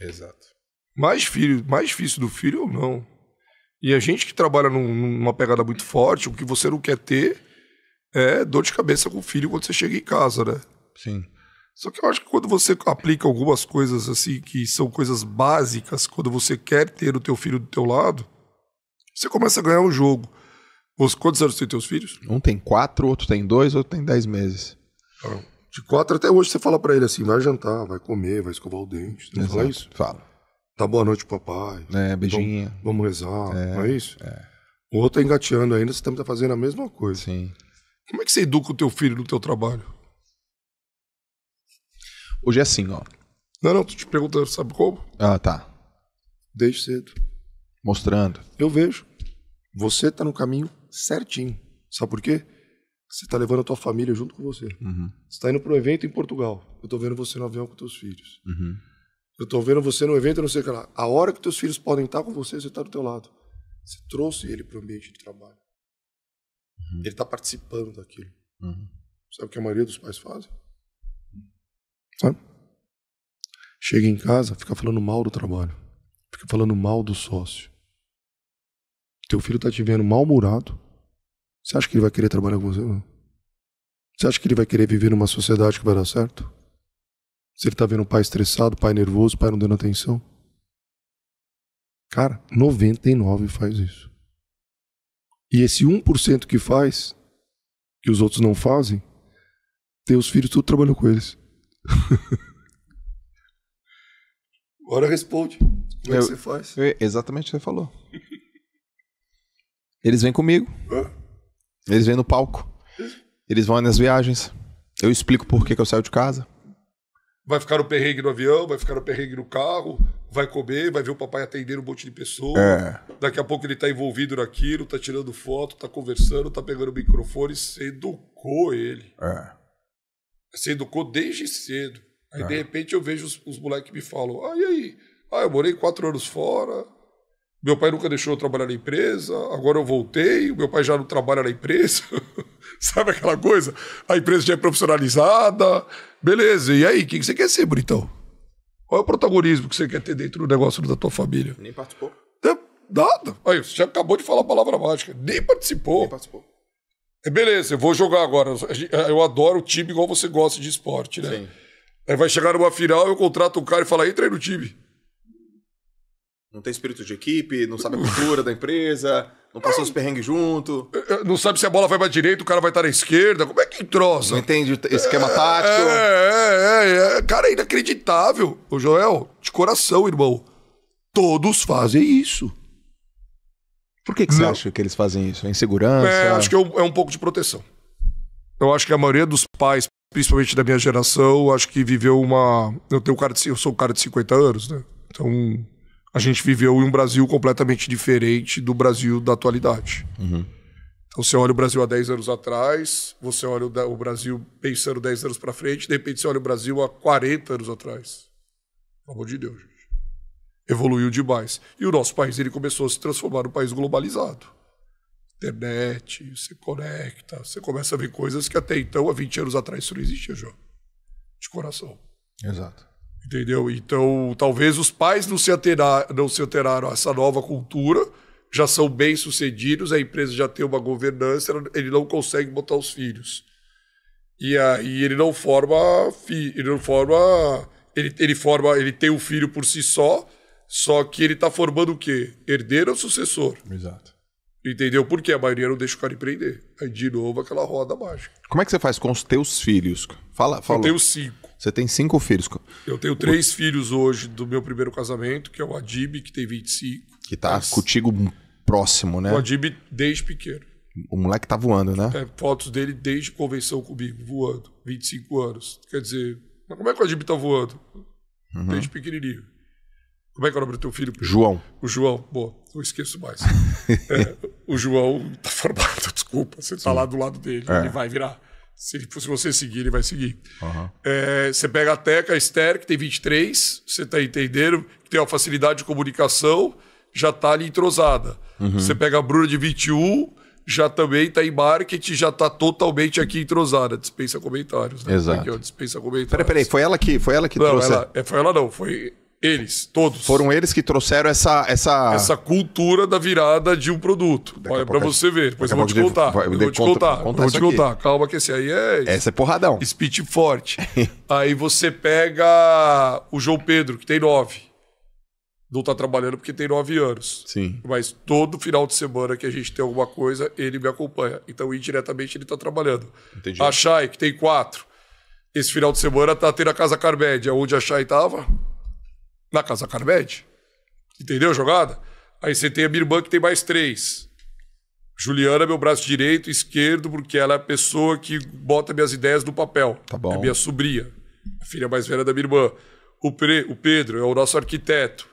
Exato. Mais filho, mais difícil do filho é não. E a gente que trabalha num, numa pegada muito forte, o que você não quer ter é dor de cabeça com o filho quando você chega em casa, né? Sim. Só que eu acho que quando você aplica algumas coisas assim, que são coisas básicas, quando você quer ter o teu filho do teu lado, você começa a ganhar o um jogo. Os, quantos anos tem teus filhos? Um tem quatro, outro tem dois, outro tem dez meses. Ah, de quatro até hoje você fala para ele assim, vai jantar, vai comer, vai escovar o dente. Não Exato. fala isso? Fala. Dá tá, boa noite pro papai. É, beijinho. Vamos, vamos rezar, é, não é isso? É. O outro tá engateando ainda, você também tá fazendo a mesma coisa. Sim. Como é que você educa o teu filho no teu trabalho? Hoje é assim, ó. Não, não, tu te perguntando, sabe como? Ah, tá. Desde cedo. Mostrando. Eu vejo. Você tá no caminho certinho. Sabe por quê? Você tá levando a tua família junto com você. Uhum. Você tá indo para um evento em Portugal. Eu tô vendo você no avião com teus filhos. Uhum. Eu estou vendo você no evento, não sei o que lá. A hora que teus filhos podem estar com você, você está do teu lado. Você trouxe ele para o ambiente de trabalho. Uhum. Ele está participando daquilo. Uhum. Sabe o que a maioria dos pais fazem? Sabe? Chega em casa, fica falando mal do trabalho. Fica falando mal do sócio. Teu filho está te vendo mal-humorado. Você acha que ele vai querer trabalhar com você? Não. Você acha que ele vai querer viver numa sociedade que vai dar certo? Se ele está vendo o pai estressado, o pai nervoso, o pai não dando atenção. Cara, 99 faz isso. E esse 1% que faz, que os outros não fazem, teus filhos tudo trabalhou com eles. Agora responde. Como é que você faz? Eu, exatamente o que você falou. Eles vêm comigo. Hã? Eles vêm no palco. Eles vão nas viagens. Eu explico por que, que eu saio de casa. Vai ficar o perrengue no avião, vai ficar o perrengue no carro, vai comer, vai ver o papai atendendo um monte de pessoa. É. Daqui a pouco ele tá envolvido naquilo, tá tirando foto, tá conversando, tá pegando o microfone. Você educou ele. É. Você educou desde cedo. Aí, é. de repente, eu vejo os, os moleques me falam: ah, e aí? Ah, eu morei quatro anos fora, meu pai nunca deixou eu trabalhar na empresa, agora eu voltei, o meu pai já não trabalha na empresa. Sabe aquela coisa? A empresa já é profissionalizada. Beleza, e aí, quem que você quer ser, Britão? Qual é o protagonismo que você quer ter dentro do negócio da tua família? Nem participou. nada. Aí, você acabou de falar a palavra mágica. Nem participou. Nem participou. É, beleza, eu vou jogar agora. Eu adoro o time igual você gosta de esporte, né? Sim. Aí vai chegar numa final, eu contrato um cara e falo, entra aí no time. Não tem espírito de equipe, não sabe a cultura da empresa, não passou os perrengues junto. Não sabe se a bola vai pra direita, o cara vai estar na esquerda. Como é que entrosa? Não entende esquema é, tático. É, é, é. Cara, é inacreditável. Ô, Joel, de coração, irmão. Todos fazem isso. Por que, que você acha que eles fazem isso? É insegurança? É, acho que é um, é um pouco de proteção. Eu acho que a maioria dos pais, principalmente da minha geração, acho que viveu uma. Eu tenho cara de... eu sou um cara de 50 anos, né? Então a gente viveu em um Brasil completamente diferente do Brasil da atualidade. Uhum. Então você olha o Brasil há 10 anos atrás, você olha o Brasil pensando 10 anos para frente, de repente você olha o Brasil há 40 anos atrás. Pelo amor de Deus, gente. Evoluiu demais. E o nosso país ele começou a se transformar num país globalizado. Internet, você conecta, você começa a ver coisas que até então, há 20 anos atrás, isso não existia, João. De coração. Exato. Entendeu? Então, talvez os pais não se, aterar, não se alteraram a essa nova cultura, já são bem-sucedidos, a empresa já tem uma governança, ele não consegue botar os filhos. E aí ele não forma ele não forma ele, ele forma, ele tem um filho por si só, só que ele está formando o quê? Herdeiro ou sucessor? Exato. Entendeu? Porque a maioria não deixa o cara empreender. Aí, de novo, aquela roda mágica. Como é que você faz com os teus filhos? Fala, fala. Eu tenho cinco. Você tem cinco filhos? Eu tenho três o... filhos hoje do meu primeiro casamento, que é o Adib, que tem 25. Que tá Mas... contigo próximo, né? O Adib desde pequeno. O moleque tá voando, né? É, fotos dele desde convenção comigo, voando. 25 anos. Quer dizer, mas como é que o Adib tá voando? Uhum. Desde pequenininho. Como é que é o nome do teu filho? João. O João, boa, não esqueço mais. é, o João está formado, desculpa, você está lá do lado dele, é. ele vai virar. Se, se, você seguir, ele vai seguir. Uhum. É, você pega a Teca, a Esther, que tem 23, você está entendendo, que tem uma facilidade de comunicação, já está ali entrosada. Uhum. Você pega a Bruna de 21, já também está em marketing, já está totalmente aqui entrosada. Dispensa comentários. Né? Exato. Aqui, ó, dispensa comentários. Peraí, peraí, foi ela que, foi ela que não, trouxe? Ela, é, foi ela não, foi eles, todos. Foram eles que trouxeram essa. Essa, essa cultura da virada de um produto. Daqui Olha, pra você ver. Depois eu vou te contar. vou te contar. Conta, vou te aqui. contar. Tá, calma, que esse aí é. Essa é porradão. Speech forte. aí você pega o João Pedro, que tem nove. Não tá trabalhando porque tem nove anos. Sim. Mas todo final de semana que a gente tem alguma coisa, ele me acompanha. Então, indiretamente, ele tá trabalhando. Entendi. A Chay, que tem quatro. Esse final de semana tá tendo a Casa Carmédia, onde a Chay tava na Casa Carmed. Entendeu a jogada? Aí você tem a Birman, que tem mais três. Juliana é meu braço direito e esquerdo, porque ela é a pessoa que bota minhas ideias no papel. Tá bom. É minha sobrinha, a filha mais velha da minha irmã. O, Pre, o Pedro é o nosso arquiteto.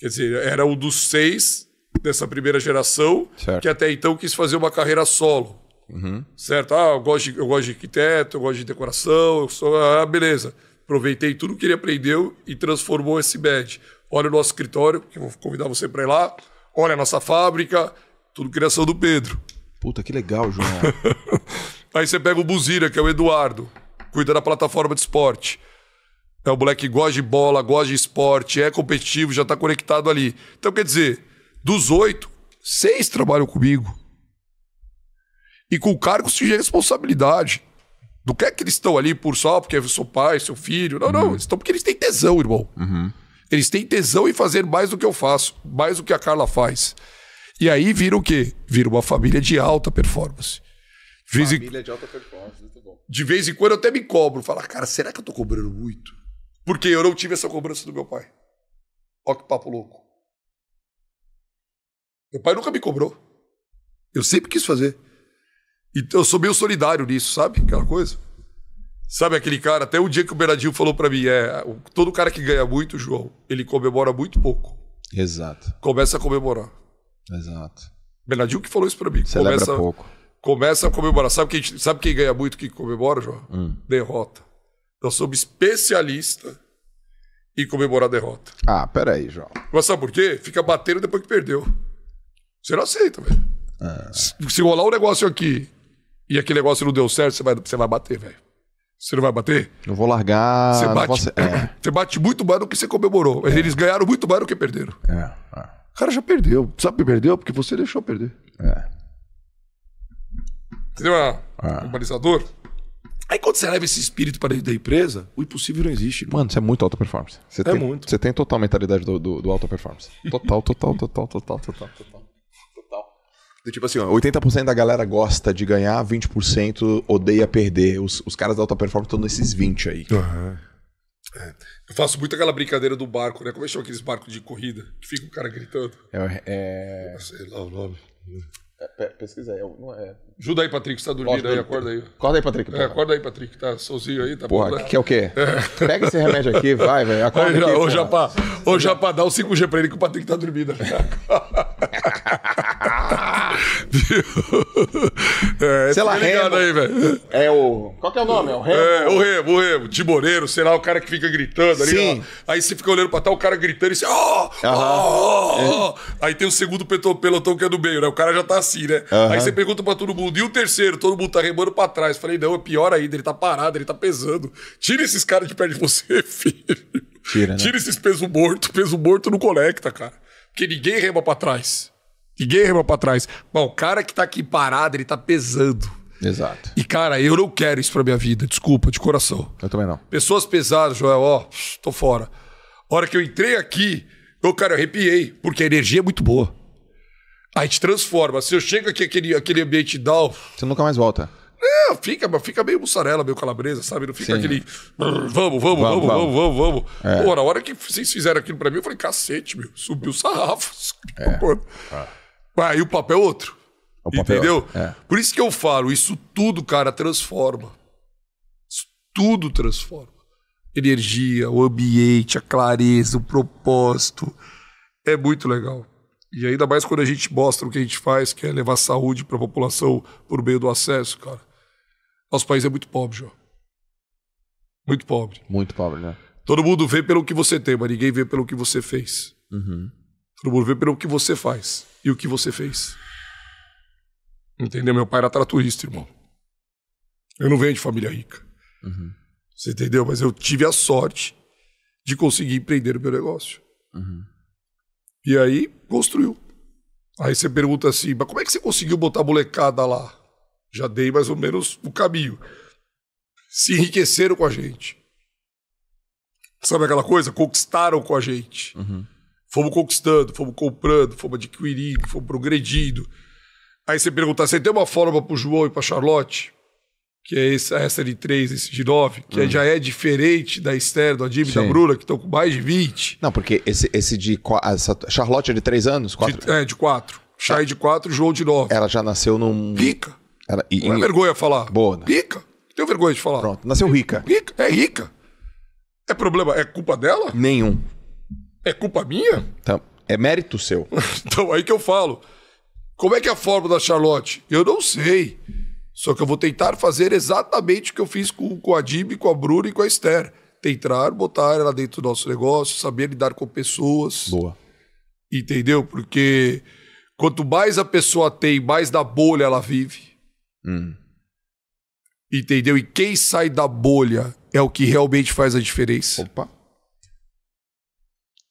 Quer dizer, era um dos seis dessa primeira geração, certo. que até então quis fazer uma carreira solo. Uhum. Certo? Ah, eu gosto, de, eu gosto de arquiteto, eu gosto de decoração, eu sou. Ah, beleza. Aproveitei tudo que ele aprendeu e transformou esse bed. Olha o nosso escritório, que eu vou convidar você para ir lá. Olha a nossa fábrica, tudo criação do Pedro. Puta, que legal, João. Aí você pega o Buzira, que é o Eduardo, cuida da plataforma de esporte. É o moleque que gosta de bola, gosta de esporte, é competitivo, já está conectado ali. Então, quer dizer, dos oito, seis trabalham comigo. E com cargos de responsabilidade. Não quer é que eles estão ali por só porque é seu pai, seu filho. Não, uhum. não. Estão porque eles têm tesão, irmão. Uhum. Eles têm tesão em fazer mais do que eu faço, mais do que a Carla faz. E aí vira o quê? Vira uma família de alta performance. família em... de alta performance, muito bom. De vez em quando eu até me cobro. Falar, cara, será que eu tô cobrando muito? Porque eu não tive essa cobrança do meu pai. Olha que papo louco. Meu pai nunca me cobrou. Eu sempre quis fazer. E eu sou meio solidário nisso, sabe? Aquela coisa. Sabe aquele cara, até o dia que o Bernardinho falou para mim, é, todo cara que ganha muito, João, ele comemora muito pouco. Exato. Começa a comemorar. Exato. Bernardinho que falou isso para mim. Celebra começa, pouco. Começa a comemorar. Sabe quem, sabe quem ganha muito que comemora, João? Hum. Derrota. Nós somos especialista em comemorar a derrota. Ah, peraí, João. Mas sabe por quê? Fica batendo depois que perdeu. Você não aceita, velho. Ah. Se rolar um negócio aqui e aquele negócio não deu certo, você vai, você vai bater, velho. Você não vai bater? Eu vou largar. Você bate, posso... é. você bate muito mais do que você comemorou. Mas é. eles ganharam muito mais do que perderam. É. é. O cara já perdeu. Sabe que perdeu? Porque você deixou perder. É. Entendeu? Ah, é. Normalizador. Aí quando você leva esse espírito para dentro da empresa, o impossível não existe. Irmão. Mano, você é muito alta performance. Você é tem, muito. Você tem total mentalidade do, do, do alta performance. Total, total, total, total, total, total, total. Do tipo assim, ó, 80% da galera gosta de ganhar, 20% odeia perder. Os, os caras da alta performance estão nesses 20 aí. Uhum. É. Eu faço muito aquela brincadeira do barco, né? Como é que chama aqueles barcos de corrida? Que fica o cara gritando. É. é... Sei lá o nome. É, pesquisa aí. É não é... Ajuda aí, Patrick, você tá dormindo Lógico, aí, acorda aí. Acorda aí, Patrick. É, acorda aí, Patrick, tá sozinho aí, tá Porra, bom, né? que é o quê? É. Pega esse remédio aqui, vai, velho. Acorda aí, aqui. Ô, Japá, ô, dá o 5G pra ele que o Patrick tá dormindo. é, sei lá, tá Remo. Aí, é o. Qual que é o nome? É o Remo? É, o Remo, o Remo. Tiboreiro, sei lá, o cara que fica gritando ali. Sim. Ó. Aí você fica olhando pra tal, o cara gritando e você. Ó, ó, ó. É. Aí tem o segundo pelotão que é do meio, né? O cara já tá assim, né? Uhum. Aí você pergunta pra todo mundo. E o terceiro? Todo mundo tá remando pra trás. Falei, não, é pior ainda. Ele tá parado, ele tá pesando. Tira esses caras de perto de você, filho. Tira, né? Tira esses peso morto. Peso morto não conecta, cara. Porque ninguém rema pra trás. Ninguém rema pra trás. Bom, o cara que tá aqui parado, ele tá pesando. Exato. E, cara, eu não quero isso pra minha vida. Desculpa, de coração. Eu também não. Pessoas pesadas, Joel, ó, tô fora. A hora que eu entrei aqui, eu, cara, arrepiei, porque a energia é muito boa. Aí te transforma. Se eu chego aqui, aquele, aquele ambiente down. Você nunca mais volta. É, fica, fica meio mussarela, meio calabresa, sabe? Não fica Sim. aquele. Vamos, vamos, vamos, vamos, vamos, vamos. vamos. É. Pô, na hora que vocês fizeram aquilo pra mim, eu falei, cacete, meu. Subiu o sarrafo. É. Aí ah, o papel é outro. O papel, é entendeu? É. Por isso que eu falo, isso tudo, cara, transforma. Isso tudo transforma. Energia, o ambiente, a clareza, o propósito. É muito legal. E ainda mais quando a gente mostra o que a gente faz, que é levar saúde para a população por meio do acesso, cara. Nosso país é muito pobre, João. Muito pobre. Muito pobre, né? Todo mundo vê pelo que você tem, mas ninguém vê pelo que você fez. Uhum. Todo mundo vê pelo que você faz e o que você fez. Entendeu? Meu pai era tratorista, irmão. Eu não venho de família rica. Uhum. Você entendeu? Mas eu tive a sorte de conseguir empreender o meu negócio. Uhum. E aí, construiu. Aí você pergunta assim, mas como é que você conseguiu botar a molecada lá? Já dei mais ou menos o caminho. Se enriqueceram com a gente. Sabe aquela coisa? Conquistaram com a gente. Uhum. Fomos conquistando, fomos comprando, fomos adquirindo, fomos progredindo. Aí você perguntar, você tem uma forma para o João e para Charlotte? Que é esse, essa de 3, esse de 9, que hum. já é diferente da Esther, do Adib, da Bruna, que estão com mais de 20. Não, porque esse, esse de. Essa, Charlotte é de 3 anos? Quatro? De, é, de 4. Chay de 4, João de 9. Ela já nasceu num. Rica. Ela, e, Não é vergonha falar. Boa. Né? Rica. Tenho vergonha de falar. Pronto, nasceu rica. Rica, é rica. É problema, é culpa dela? Nenhum. É culpa minha? Então, é mérito seu. então aí que eu falo. Como é que é a forma da Charlotte? Eu não sei. Só que eu vou tentar fazer exatamente o que eu fiz com, com a Dib, com a Bruna e com a Esther. Tentar botar ela dentro do nosso negócio, saber lidar com pessoas. Boa. Entendeu? Porque quanto mais a pessoa tem, mais da bolha ela vive. Hum. Entendeu? E quem sai da bolha é o que realmente faz a diferença. Opa.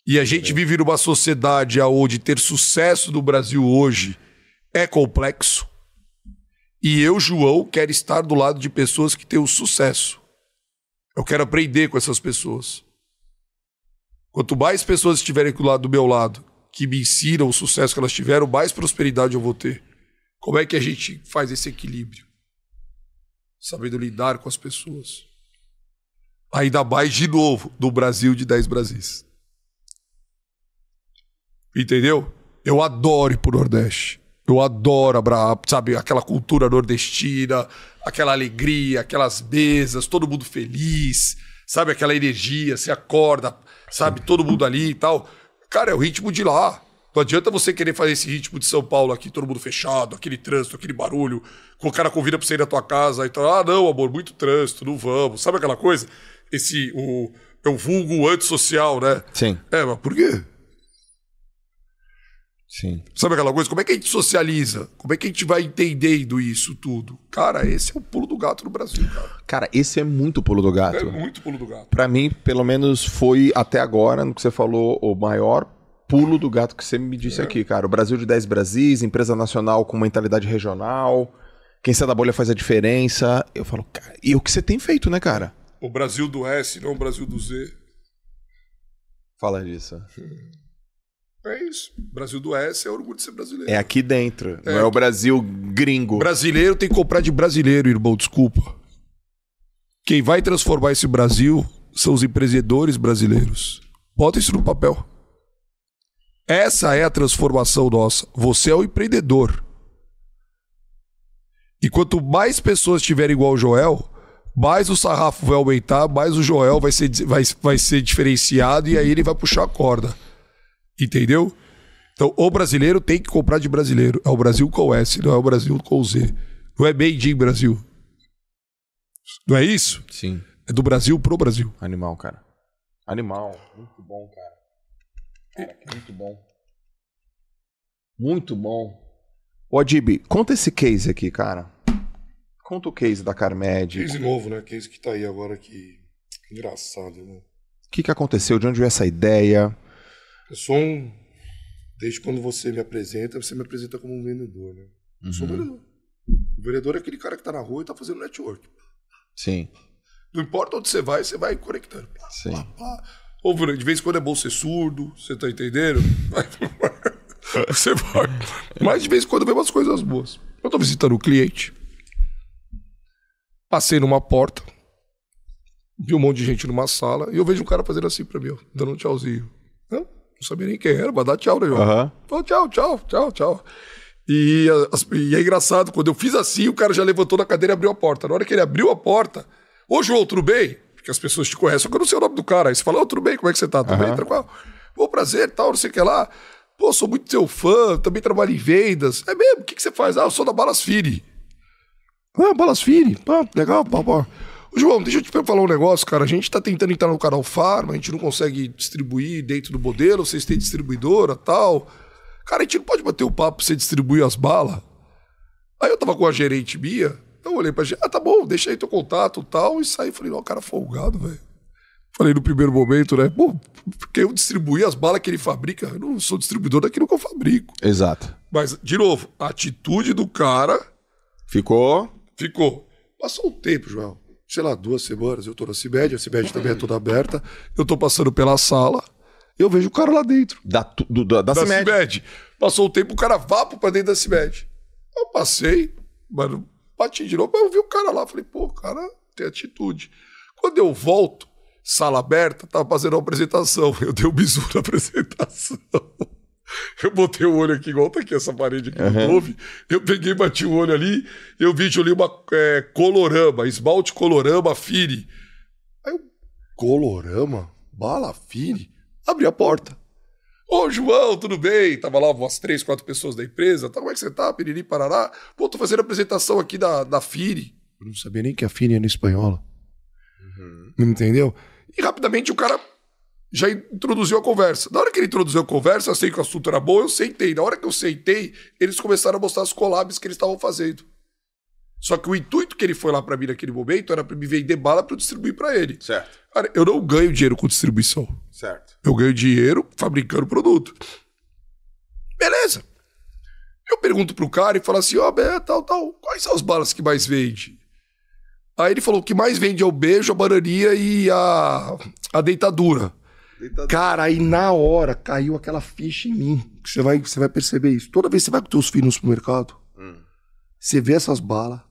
E a gente vive numa sociedade onde ter sucesso no Brasil hoje é complexo. E eu, João, quero estar do lado de pessoas que têm o sucesso. Eu quero aprender com essas pessoas. Quanto mais pessoas estiverem do lado do meu lado, que me ensinam o sucesso que elas tiveram, mais prosperidade eu vou ter. Como é que a gente faz esse equilíbrio? Sabendo lidar com as pessoas. Ainda mais, de novo, do Brasil de 10 Brasis. Entendeu? Eu adoro ir pro Nordeste. Eu adoro, sabe, aquela cultura nordestina, aquela alegria, aquelas mesas, todo mundo feliz, sabe, aquela energia, você acorda, sabe, todo mundo ali e tal. Cara, é o ritmo de lá. Não adianta você querer fazer esse ritmo de São Paulo aqui, todo mundo fechado, aquele trânsito, aquele barulho, com o cara convida pra você ir na tua casa e tal. Ah, não, amor, muito trânsito, não vamos. Sabe aquela coisa? Esse, o, é o vulgo antissocial, né? Sim. É, mas por quê? Sim. Sabe aquela coisa? Como é que a gente socializa? Como é que a gente vai entendendo isso tudo? Cara, esse é o pulo do gato no Brasil, cara. Cara, esse é muito pulo do gato. É muito pulo do gato. Pra mim, pelo menos foi até agora, no que você falou, o maior pulo do gato que você me disse é. aqui, cara. O Brasil de 10 Brasis, empresa nacional com mentalidade regional, quem sai da bolha faz a diferença. Eu falo, cara, e o que você tem feito, né, cara? O Brasil do S, não o Brasil do Z. Fala disso. É isso. Brasil do Oeste é orgulho de ser brasileiro. É aqui dentro, é não é o Brasil gringo. Brasileiro tem que comprar de brasileiro, irmão, desculpa. Quem vai transformar esse Brasil são os empreendedores brasileiros. Bota isso no papel. Essa é a transformação nossa. Você é o empreendedor. E quanto mais pessoas tiverem igual o Joel, mais o sarrafo vai aumentar, mais o Joel vai ser, vai, vai ser diferenciado e aí ele vai puxar a corda. Entendeu? Então, o brasileiro tem que comprar de brasileiro. É o Brasil com S, não é o Brasil com Z. Não é made in Brasil. Não é isso? Sim. É do Brasil pro Brasil. Animal, cara. Animal. Muito bom, cara. Cara, muito bom. Muito bom. Ô, Adib, conta esse case aqui, cara. Conta o case da Carmed. Case novo, né? Case que tá aí agora que... Engraçado, né? O que, que aconteceu? De onde veio essa ideia? Eu sou um. Desde quando você me apresenta, você me apresenta como um vendedor, né? Eu sou um uhum. vendedor. O vendedor é aquele cara que está na rua e está fazendo network. Sim. Não importa onde você vai, você vai conectando. Pá, Sim. Pá, pá. de vez em quando é bom ser surdo, você tá entendendo? você vai. Mas de vez em quando vem umas coisas boas. Eu tô visitando o cliente. Passei numa porta. Vi um monte de gente numa sala. E eu vejo um cara fazendo assim pra mim, ó, dando um tchauzinho. Não? não sabia nem quem era, mas dá tchau, né, João? Uhum. Falou tchau, tchau, tchau, E, e é engraçado, quando eu fiz assim, o cara já levantou da cadeira e abriu a porta. Na hora que ele abriu a porta, ô João, tudo bem? Porque as pessoas te conhecem, só que eu não sei o nome do cara. Aí você fala, ô, tudo bem, como é que você tá? Tudo uhum. bem, tranquilo? Bom ah, prazer, tal, não sei o que lá. Pô, sou muito seu fã, também trabalho em vendas. É mesmo? O que, que você faz? Ah, eu sou da Balas Balasfire. Ah, Balasfire. Pá, legal, pá, pá. João, deixa eu te falar um negócio, cara. A gente está tentando entrar no canal Farma, a gente não consegue distribuir dentro do modelo, vocês têm distribuidora tal. Cara, a gente não pode bater o papo pra você distribuir as balas. Aí eu tava com a gerente minha, então eu olhei pra gente, ah, tá bom, deixa aí teu contato tal, e saí. Falei, ó, cara folgado, velho. Falei no primeiro momento, né? Pô, porque eu distribuí as balas que ele fabrica, eu não sou distribuidor daquilo que eu fabrico. Exato. Mas, de novo, a atitude do cara. Ficou? Ficou. Passou um tempo, João sei lá, duas semanas, eu tô na CIMED, a CIMED também é toda aberta, eu tô passando pela sala, eu vejo o cara lá dentro. Da, do, da, da, da CIMED. CIMED. Passou o tempo, o cara vapo pra dentro da CIMED. Eu passei, mano, bati de novo, mas eu vi o cara lá, falei, pô, o cara tem atitude. Quando eu volto, sala aberta, tava fazendo uma apresentação, eu dei um bisu na apresentação. Eu botei o olho aqui, igual tá aqui essa parede aqui uhum. do Dove. Eu peguei, bati o olho ali, eu vi ali uma é, colorama, esmalte colorama Fire. Aí eu, colorama? Bala Fire? Abri a porta. Ô, João, tudo bem? Tava lá umas três, quatro pessoas da empresa. Tá, como é que você tá? Piriri, parará. Pô, tô fazendo a apresentação aqui da, da Fire. Eu não sabia nem que a Fire era espanhola. Uhum. Entendeu? E rapidamente o cara já introduziu a conversa. Na hora que ele introduziu a conversa, eu sei que o assunto era bom, eu sentei. Na hora que eu sentei, eles começaram a mostrar as collabs que eles estavam fazendo. Só que o intuito que ele foi lá para mim naquele momento era para me vender bala para eu distribuir para ele. Certo. Cara, eu não ganho dinheiro com distribuição. Certo. Eu ganho dinheiro fabricando produto. Beleza. Eu pergunto pro cara e falo assim: ó, oh, tal, tal, quais são as balas que mais vende? Aí ele falou que mais vende é o beijo, a bananinha e a, a deitadura. Deitado. Cara, aí na hora caiu aquela ficha em mim. Você vai, você vai perceber isso. Toda vez que você vai com seus filhos no mercado hum. você vê essas balas. O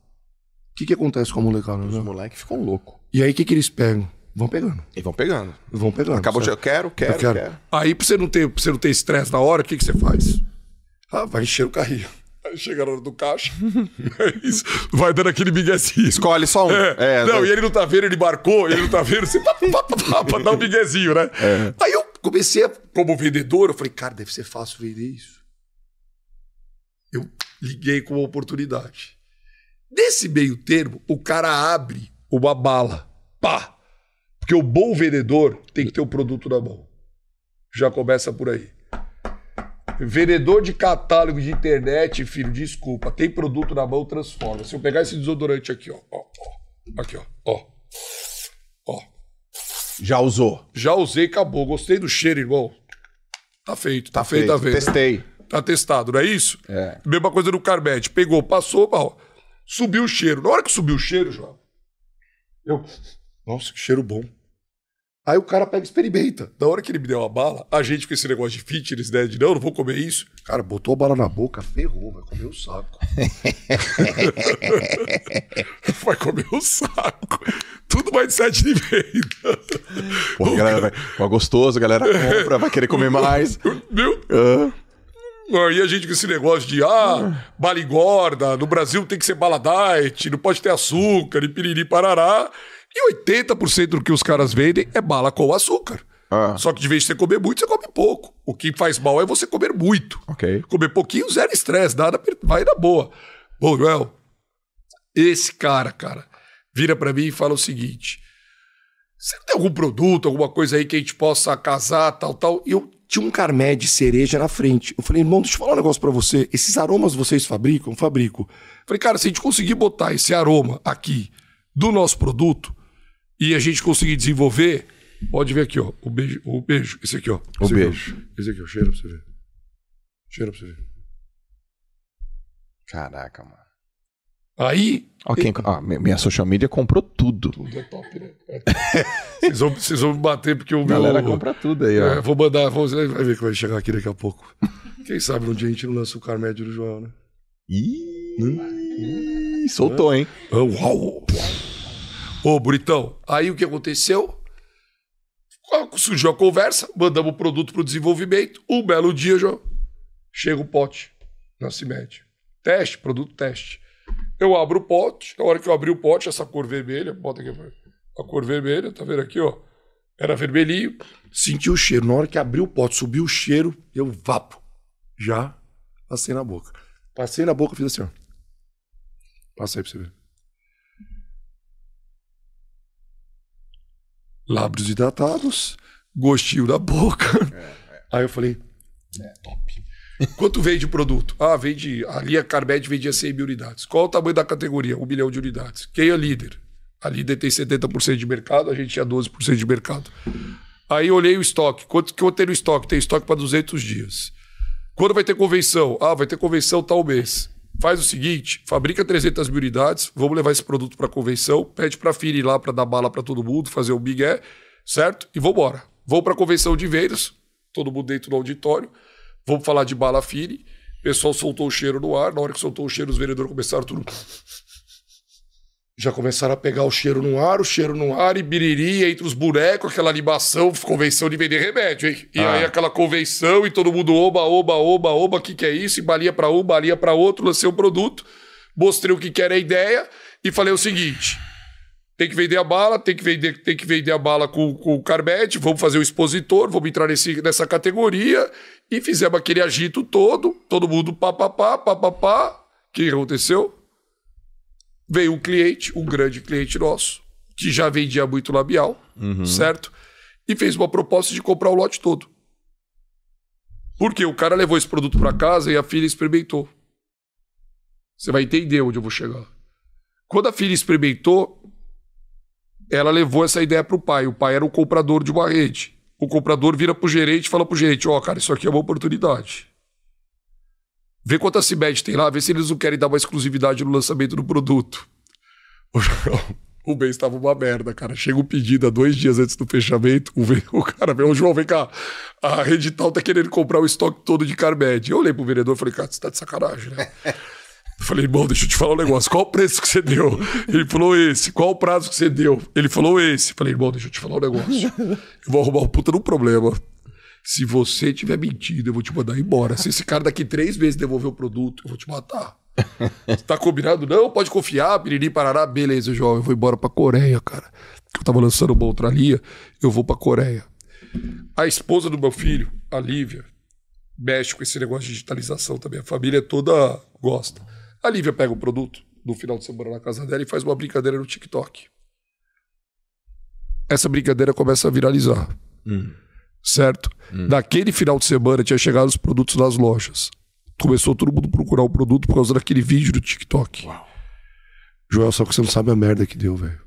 que, que acontece com a molecada? Os né? moleques ficam loucos. E aí o que, que eles pegam? Vão pegando. E vão pegando. Vão pegando. Acabou de. Eu quero, quero, eu quero, quero. Aí, pra você não ter estresse na hora, o que, que você faz? Ah, vai encher o carrinho hora do caixa. É vai dando aquele miguezinho. Escolhe só um. É. É, não, e ele não tá vendo, ele marcou, ele não tá vendo, você assim, pá, dar dá um miguezinho, né? É. Aí eu comecei, a, como vendedor, eu falei, cara, deve ser fácil vender isso. Eu liguei com uma oportunidade. Nesse meio termo, o cara abre uma bala. Pá! Porque o bom vendedor tem que ter o produto na mão. Já começa por aí. Vendedor de catálogo de internet, filho, desculpa. Tem produto na mão, transforma. Se eu pegar esse desodorante aqui, ó, ó, ó aqui, ó, ó, ó. Já usou? Já usei, acabou. Gostei do cheiro, irmão. Tá feito, tá, tá feito, tá feito a venda. Testei. Tá testado, não é isso? É. Mesma coisa do Carmed. Pegou, passou, mal. subiu o cheiro. Na hora que subiu o cheiro, João, eu... Nossa, que cheiro bom. Aí o cara pega e experimenta. Na hora que ele me deu uma bala, a gente com esse negócio de fitness, né? De não, não vou comer isso. Cara, botou a bala na boca, ferrou, vai comer o um saco. vai comer o um saco. Tudo mais de sete de venda. Pô, galera, vai, vai é gostoso, a galera é. compra, vai querer comer mais. Viu? Aí E a gente com esse negócio de, ah, bala engorda, no Brasil tem que ser bala diet, não pode ter açúcar e piriri parará. E 80% do que os caras vendem é bala com açúcar. Ah. Só que de vez de você comer muito, você come pouco. O que faz mal é você comer muito. Okay. Comer pouquinho, zero estresse, nada vai na boa. Bom, Joel, esse cara, cara, vira para mim e fala o seguinte: você tem algum produto, alguma coisa aí que a gente possa casar, tal, tal? E eu tinha um carmé de cereja na frente. Eu falei, irmão, deixa eu falar um negócio pra você. Esses aromas vocês fabricam? Fabrico. Eu falei, cara, se a gente conseguir botar esse aroma aqui do nosso produto, e a gente conseguir desenvolver, pode ver aqui, ó. O beijo. O beijo esse aqui, ó. Esse o beijo. Aqui, ó, esse aqui, ó. Cheira pra você ver. Cheira pra você ver. Caraca, mano. Aí. okay, ele... minha social media comprou tudo. Tudo é top, né? É vocês, vão, vocês vão me bater porque o meu. Galera compra tudo aí, ó. É, vou mandar, vou, vai ver que vai chegar aqui daqui a pouco. Quem sabe um dia a gente não lança o Carmédio do João, né? Ih! Hum? Soltou, né? hein? Ah, uau! uau. Ô, Buritão, aí o que aconteceu? Surgiu a conversa, mandamos o produto para o desenvolvimento. Um belo dia, João, chega o pote na CIMED. Teste, produto teste. Eu abro o pote, na hora que eu abri o pote, essa cor vermelha, bota aqui a cor vermelha, tá vendo aqui, ó? Era vermelhinho. Senti o cheiro. Na hora que abri o pote, subiu o cheiro, eu vapo. Já passei na boca. Passei na boca, fiz assim, ó. Passa aí pra você ver. lábios hidratados, gostinho da boca. É, é. Aí eu falei, é top. Quanto vende o produto? Ah, vende. Ali a Carmed vendia 100 mil unidades. Qual o tamanho da categoria? Um milhão de unidades. Quem é líder? A líder tem 70% de mercado, a gente tinha 12% de mercado. Aí olhei o estoque. Quanto que eu tenho no estoque? Tem estoque para 200 dias. Quando vai ter convenção? Ah, vai ter convenção tal mês faz o seguinte, fabrica 300 mil unidades, vamos levar esse produto para a convenção, pede para a FIRE lá para dar bala para todo mundo, fazer o Big E, certo? E embora Vou para a convenção de Veiros, todo mundo dentro do auditório, vamos falar de bala FIRE, o pessoal soltou o cheiro no ar, na hora que soltou o cheiro os vereadores começaram tudo já começaram a pegar o cheiro no ar, o cheiro no ar, e biriri, entre os bonecos, aquela animação convenção de vender remédio, hein? E ah. aí aquela convenção e todo mundo oba, oba, oba, oba, o que, que é isso? E balia para um, balia para outro, lancei o um produto, mostrei o que, que era a ideia e falei o seguinte: tem que vender a bala, tem que vender, tem que vender a bala com, com o Carmed, vamos fazer o expositor, vamos entrar nesse, nessa categoria. E fizemos aquele agito todo, todo mundo pá, pá, pá, pá, pá, pá. O que aconteceu? Veio um cliente, um grande cliente nosso, que já vendia muito labial, uhum. certo? E fez uma proposta de comprar o lote todo. Porque o cara levou esse produto para casa e a filha experimentou. Você vai entender onde eu vou chegar. Quando a filha experimentou, ela levou essa ideia para o pai. O pai era o comprador de uma rede. O comprador vira pro gerente e fala pro gerente: Ó, oh, cara, isso aqui é uma oportunidade. Vê quantas cimed Cibed tem lá, vê se eles não querem dar uma exclusividade no lançamento do produto. O bem estava uma merda, cara. Chega o um pedido há dois dias antes do fechamento. O, o cara vê, o João, vem cá. A Redital tá querendo comprar o estoque todo de Carmed. Eu olhei pro vendedor e falei, cara, você tá de sacanagem, né? Eu falei, irmão, deixa eu te falar um negócio. Qual o preço que você deu? Ele falou esse. Qual o prazo que você deu? Ele falou esse. Eu falei, irmão, deixa eu te falar um negócio. Eu vou arrumar um puta no problema. Se você tiver mentido, eu vou te mandar embora. Se esse cara daqui três meses devolver o produto, eu vou te matar. tá combinado? Não, pode confiar, piriri, parará. Beleza, João, eu vou embora pra Coreia, cara. Eu tava lançando uma outra linha, eu vou pra Coreia. A esposa do meu filho, a Lívia, mexe com esse negócio de digitalização também. A família toda gosta. A Lívia pega o produto no final de semana na casa dela e faz uma brincadeira no TikTok. Essa brincadeira começa a viralizar. Hum certo? Hum. Naquele final de semana tinha chegado os produtos nas lojas. Começou todo mundo procurar o produto por causa daquele vídeo do TikTok. Uau. Joel, só que você não sabe a merda que deu, velho.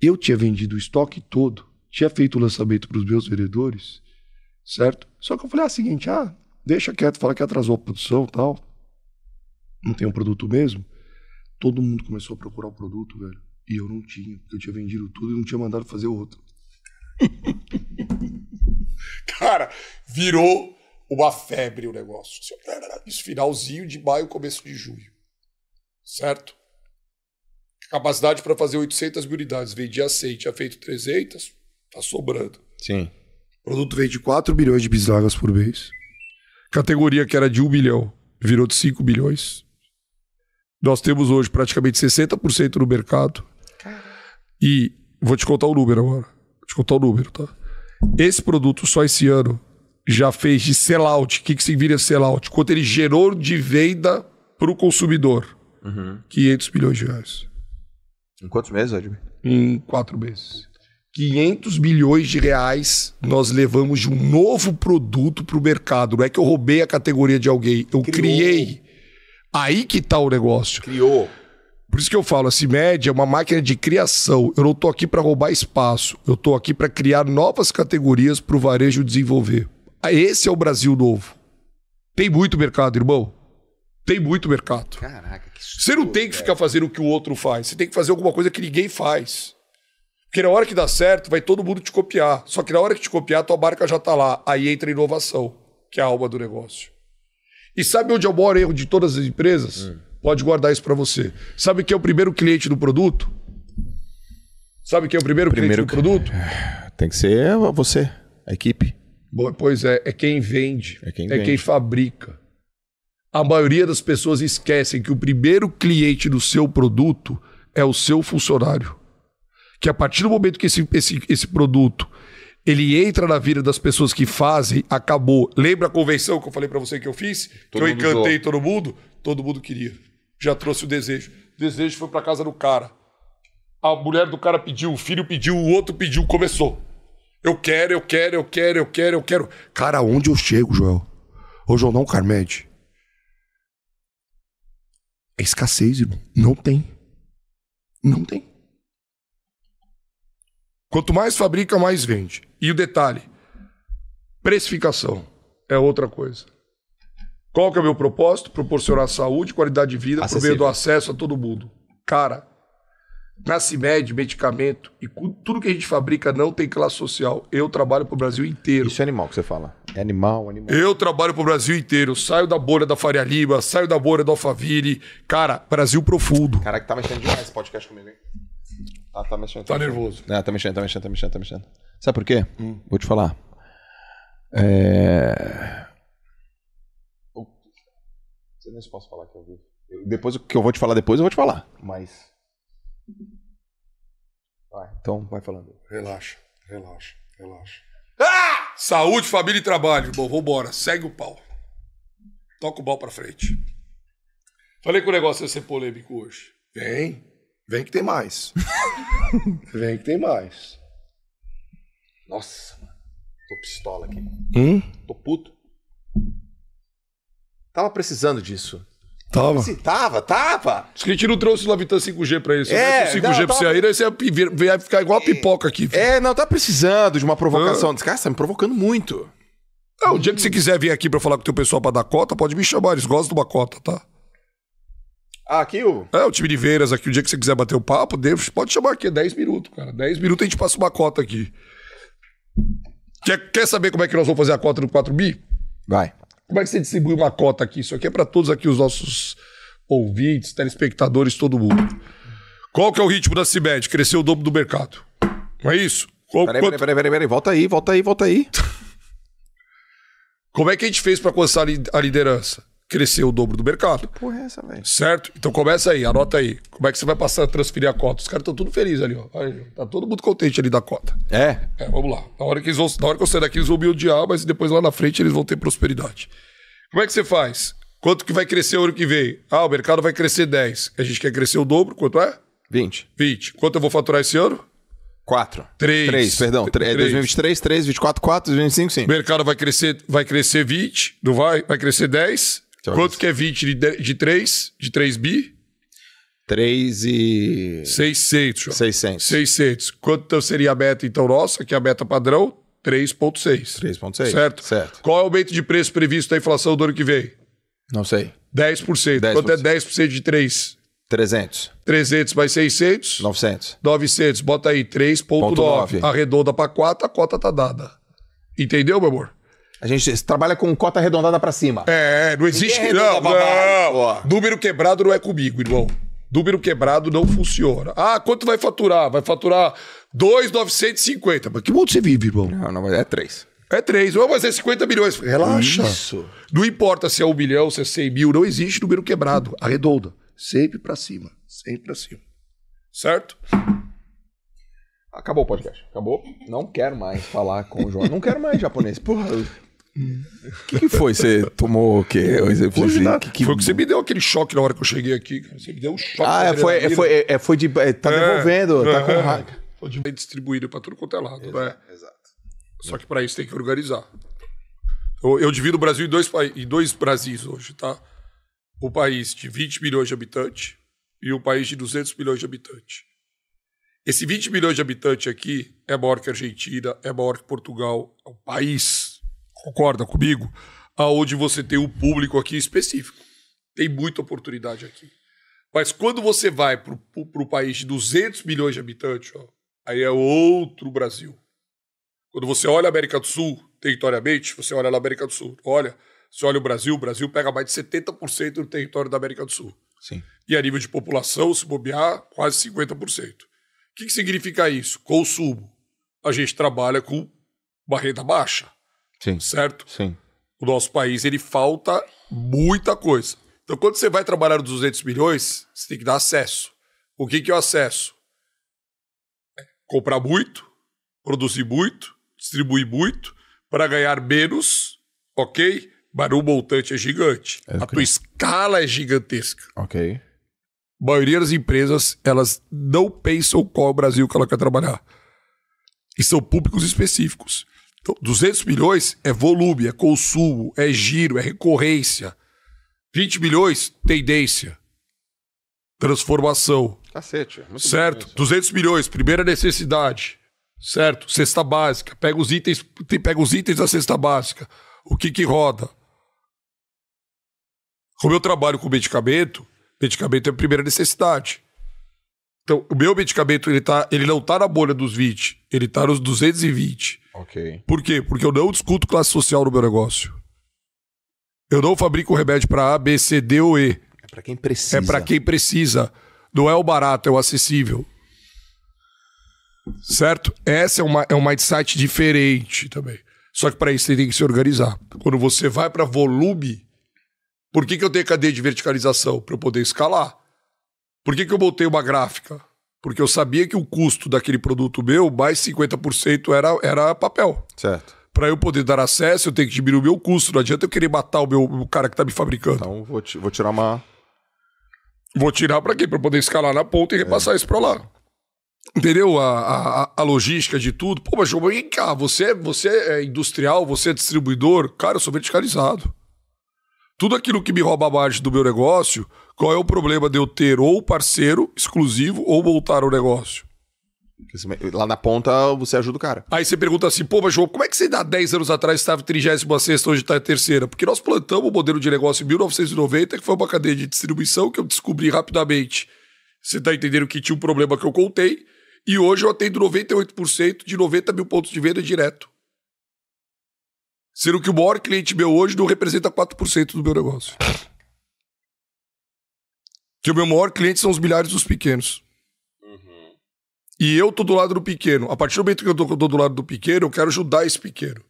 Eu tinha vendido o estoque todo, tinha feito o lançamento para os meus vendedores, certo? Só que eu falei ah, seguinte, ah, deixa quieto, fala que atrasou a produção e tal. Não tem um produto mesmo. Todo mundo começou a procurar o produto, velho. E eu não tinha, porque eu tinha vendido tudo e não tinha mandado fazer outro. Cara, virou uma febre o negócio. Isso assim, finalzinho de maio, começo de julho. Certo? Capacidade para fazer 800 mil unidades. Vendia 100, tinha feito 300, tá sobrando. Sim. O produto vende 4 bilhões de bisnagas por mês. Categoria que era de 1 milhão virou de 5 bilhões. Nós temos hoje praticamente 60% no mercado. Caramba. E vou te contar o número agora. Vou te contar o número, tá? Esse produto só esse ano já fez de sellout. O que, que significa sellout? Quanto ele gerou de venda para o consumidor? Uhum. 500 milhões de reais. Em quantos meses, Edmir? Em quatro meses. 500 milhões de reais nós levamos de um novo produto para o mercado. Não é que eu roubei a categoria de alguém, eu Criou. criei. Aí que está o negócio. Criou. Por isso que eu falo, a CIMED é uma máquina de criação. Eu não estou aqui para roubar espaço. Eu estou aqui para criar novas categorias para o varejo desenvolver. Ah, esse é o Brasil novo. Tem muito mercado, irmão. Tem muito mercado. Caraca, que Você não tem que ficar fazendo o que o outro faz. Você tem que fazer alguma coisa que ninguém faz. Porque na hora que dá certo, vai todo mundo te copiar. Só que na hora que te copiar, tua marca já está lá. Aí entra a inovação, que é a alma do negócio. E sabe onde é o maior erro de todas as empresas? Hum. Pode guardar isso para você. Sabe quem é o primeiro cliente do produto? Sabe quem é o primeiro, primeiro cliente do produto? É, tem que ser você, a equipe. Pois é, é quem vende, é quem, é vende. quem fabrica. A maioria das pessoas esquecem que o primeiro cliente do seu produto é o seu funcionário. Que a partir do momento que esse, esse, esse produto ele entra na vida das pessoas que fazem, acabou. Lembra a convenção que eu falei para você que eu fiz? Todo que eu encantei todo mundo? Todo mundo queria já trouxe o desejo. O desejo foi para casa do cara. A mulher do cara pediu, o filho pediu, o outro pediu, começou. Eu quero, eu quero, eu quero, eu quero, eu quero. Cara, onde eu chego, Joel? Ô, João, não, Carmede. É escassez, irmão. Não tem. Não tem. Quanto mais fabrica, mais vende. E o detalhe: precificação é outra coisa. Qual que é o meu propósito? Proporcionar saúde, qualidade de vida por meio do acesso a todo mundo. Cara, na medicamento e tudo que a gente fabrica não tem classe social. Eu trabalho pro Brasil inteiro. Isso é animal que você fala. É animal, animal. Eu trabalho pro Brasil inteiro. Saio da bolha da Faria Lima, saio da bolha do Alphaville. Cara, Brasil profundo. Cara, que tá mexendo demais esse podcast comigo, hein? tá, tá mexendo. Tá, tá mexendo. nervoso. tá mexendo, tá mexendo, tá mexendo, tá mexendo. Sabe por quê? Hum. Vou te falar. É... Você nem se posso falar que vivo. Eu, depois o que eu vou te falar depois, eu vou te falar. Mas. Vai, então vai falando. Relaxa, relaxa, relaxa. Ah! Saúde, família e trabalho. Bom, vambora. Segue o pau. Toca o pau pra frente. Falei que o negócio ia ser polêmico hoje. Vem. Vem que tem mais. Vem que tem mais. Nossa, mano. Tô pistola aqui. Hum? Tô puto. Tava precisando disso. Tava. tava, tava. Diz que a gente não trouxe o Lavitan 5G pra isso. Né? É, né? 5G não, pra você aí, daí você vai ficar igual a é, pipoca aqui. Filho. É, não, tá precisando de uma provocação. Ah. Cara, você tá me provocando muito. Ah, o dia que você quiser vir aqui pra falar com o teu pessoal pra dar cota, pode me chamar, eles gostam de uma cota, tá? Ah, aqui o... É, o time de Veiras aqui, o dia que você quiser bater o papo, pode chamar aqui, 10 minutos, cara. 10 minutos a gente passa uma cota aqui. Quer, quer saber como é que nós vamos fazer a cota do 4 b Vai. Como é que você distribui uma cota aqui? Isso aqui é para todos aqui os nossos ouvintes, telespectadores, todo mundo. Qual que é o ritmo da Cibed? Crescer o dobro do mercado. Não é isso? Qual, peraí, quanto... peraí, peraí, peraí, volta aí, volta aí, volta aí. Como é que a gente fez para alcançar a liderança? crescer o dobro do mercado. Que porra é essa, velho? Certo? Então começa aí, anota aí. Como é que você vai passar a transferir a cota? Os caras estão tudo felizes ali, ó. Aí, tá todo mundo contente ali da cota. É? É, vamos lá. Na hora que, eles vão, na hora que eu sair daqui, eles vão me odiar, mas depois lá na frente eles vão ter prosperidade. Como é que você faz? Quanto que vai crescer o ano que vem? Ah, o mercado vai crescer 10. A gente quer crescer o dobro, quanto é? 20. 20. Quanto eu vou faturar esse ano? 4. 3. 3, perdão. 3, 3. 2023, 3, 24, 4, 25, 5. O mercado vai crescer, vai crescer 20, não vai? Vai crescer 10. Quanto que é 20 de, de 3? De 3 bi? 3 e... 600. 600. 600. Quanto seria a meta, então, nossa, que é a meta padrão? 3,6. 3,6. Certo? Certo. Qual é o aumento de preço previsto da inflação do ano que vem? Não sei. 10%. 10%. Quanto é 10% de 3? 300. 300 mais 600? 900. 900. Bota aí 3,9. Arredonda para 4, a cota tá dada. Entendeu, meu amor? A gente trabalha com cota arredondada para cima. É, é não existe. Ninguém não, não. Número quebrado não é comigo, irmão. Número quebrado não funciona. Ah, quanto vai faturar? Vai faturar 2,950. Mas que mundo você vive, irmão? Não, não, é 3. É 3. Vamos fazer 50 milhões. Relaxa. Isso. Não importa se é 1 milhão, se é 100 mil. Não existe número quebrado. Arredonda. Sempre para cima. Sempre para cima. Certo? Acabou o podcast. Acabou. Não quero mais falar com o João. Não quero mais japonês. Porra. O que, que, foi? Você tomou o quê? O que, que... Foi que você me deu aquele choque na hora que eu cheguei aqui. Você me deu um choque. Ah, foi, foi, é, foi de. É, tá é, devolvendo, tá é, com é. raiva. Foi de... distribuído pra tudo quanto é lado, exato, né? Exato. Só que pra isso tem que organizar. Eu, eu divido o Brasil em dois, em dois Brasis hoje, tá? O país de 20 milhões de habitantes e o país de 200 milhões de habitantes. Esse 20 milhões de habitantes aqui é maior que a Argentina, é maior que Portugal, é um país concorda comigo? Aonde você tem o público aqui específico. Tem muita oportunidade aqui. Mas quando você vai para o país de 200 milhões de habitantes, ó, aí é outro Brasil. Quando você olha a América do Sul, territorialmente, você olha na América do Sul. Olha, você olha o Brasil, o Brasil pega mais de 70% do território da América do Sul. Sim. E a nível de população, se bobear, quase 50%. O que, que significa isso? Consumo. A gente trabalha com uma renda baixa. Sim. Certo? Sim. O nosso país, ele falta muita coisa. Então, quando você vai trabalhar os 200 milhões, você tem que dar acesso. O que, que é o acesso? É comprar muito, produzir muito, distribuir muito, para ganhar menos, ok? Mas o montante é gigante. É A tua é. escala é gigantesca. Ok. A maioria das empresas, elas não pensam qual é o Brasil que ela quer trabalhar. E são públicos específicos. 200 então, milhões é volume, é consumo, é giro, é recorrência. 20 milhões, tendência. Transformação. Cacete. É certo? 200 milhões, primeira necessidade. Certo? Cesta básica. Pega os itens, pega os itens da cesta básica. O que que roda? Como eu trabalho com medicamento, medicamento é a primeira necessidade. Então, o meu medicamento, ele, tá, ele não está na bolha dos 20, ele está nos 220. Ok. Por quê? Porque eu não discuto classe social no meu negócio. Eu não fabrico remédio para A, B, C, D ou E. É para quem precisa. É para quem precisa. Não é o barato, é o acessível. Certo? Essa é uma é um mindset diferente também. Só que para isso você tem que se organizar. Quando você vai para volume, por que, que eu tenho cadeia de verticalização? Para eu poder escalar. Por que, que eu botei uma gráfica? Porque eu sabia que o custo daquele produto meu, mais 50% era, era papel. Certo. Para eu poder dar acesso, eu tenho que diminuir o meu custo. Não adianta eu querer matar o meu o cara que está me fabricando. Então, vou, vou tirar uma. Vou tirar para quê? Para poder escalar na ponta e repassar é. isso para lá. Entendeu? A, a, a, logística de tudo. Pô, mas vem cá, você, é, você é industrial, você é distribuidor. Cara, eu sou verticalizado tudo aquilo que me rouba a margem do meu negócio, qual é o problema de eu ter ou parceiro exclusivo ou voltar o negócio? Lá na ponta você ajuda o cara. Aí você pergunta assim, pô, mas João, como é que você dá 10 anos atrás estava em 36 hoje está em terceira? Porque nós plantamos o modelo de negócio em 1990, que foi uma cadeia de distribuição que eu descobri rapidamente. Você está entendendo que tinha um problema que eu contei, e hoje eu atendo 98% de 90 mil pontos de venda direto. Sendo que o maior cliente meu hoje não representa 4% do meu negócio. Que o meu maior cliente são os milhares dos pequenos. Uhum. E eu tô do lado do pequeno. A partir do momento que eu tô, eu tô do lado do pequeno, eu quero ajudar esse pequeno.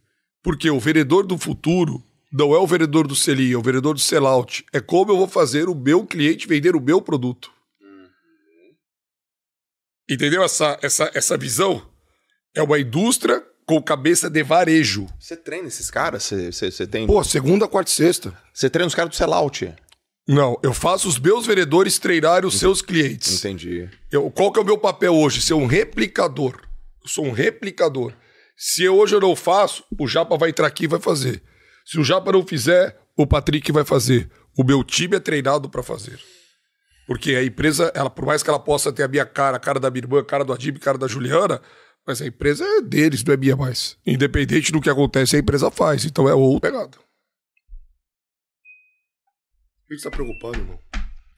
Porque o vendedor do futuro não é o vendedor do sell é o vendedor do sellout. É como eu vou fazer o meu cliente vender o meu produto. Uhum. Entendeu essa, essa, essa visão? É uma indústria com cabeça de varejo. Você treina esses caras? Você, você, você tem. Pô, segunda, quarta e sexta. Você treina os caras do sellout? Não, eu faço os meus vendedores treinarem os Entendi. seus clientes. Entendi. Eu, qual que é o meu papel hoje? Ser um replicador. Eu sou um replicador. Se eu, hoje eu não faço, o Japa vai entrar aqui e vai fazer. Se o Japa não fizer, o Patrick vai fazer. O meu time é treinado para fazer. Porque a empresa, ela, por mais que ela possa ter a minha cara, a cara da minha irmã, a cara do Adib, a cara da Juliana, mas a empresa é deles, não é minha mais. Independente do que acontece, a empresa faz. Então é outra pegado. O que você tá preocupado, irmão?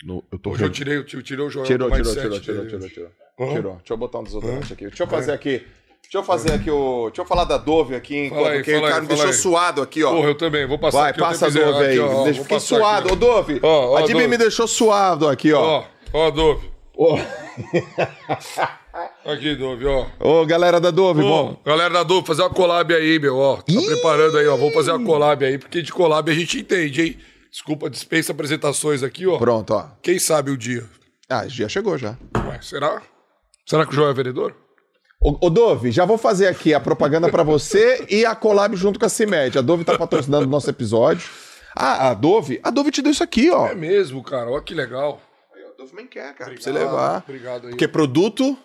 No, eu tô Hoje eu tirei, eu tirei o jornal tirou, tirou, tirou, tirou, tirou, tirou, tirou. tirou. Deixa eu botar um desodorante aqui. Deixa eu fazer aqui. Deixa eu fazer aqui o. Deixa eu falar da Dove aqui, enquanto que o cara aí, me deixou aí. suado aqui, ó. Porra, eu também. Vou passar Vai, aqui, passa a Dove aí. Ó, Deixa, fiquei suado. Ô, Dove, ó, ó, a Dib me deixou suado aqui, ó. Ó, ó, Dove. Ó. Aqui, Dove, ó. Ô, galera da Dove, Ô, bom. Galera da Dove, fazer uma collab aí, meu, ó. Tá Ih! preparando aí, ó. Vamos fazer uma collab aí, porque de collab a gente entende, hein? Desculpa, dispensa apresentações aqui, ó. Pronto, ó. Quem sabe o dia? Ah, o dia chegou já. Ué, será? Será que o João é vereador? Ô, ô Dove, já vou fazer aqui a propaganda para você e a collab junto com a CIMED. A Dove tá patrocinando o nosso episódio. Ah, a Dove? A Dove te deu isso aqui, ó. É mesmo, cara. Olha que legal. Aí, a Dove nem quer, cara. pra você levar. Obrigado aí. Porque produto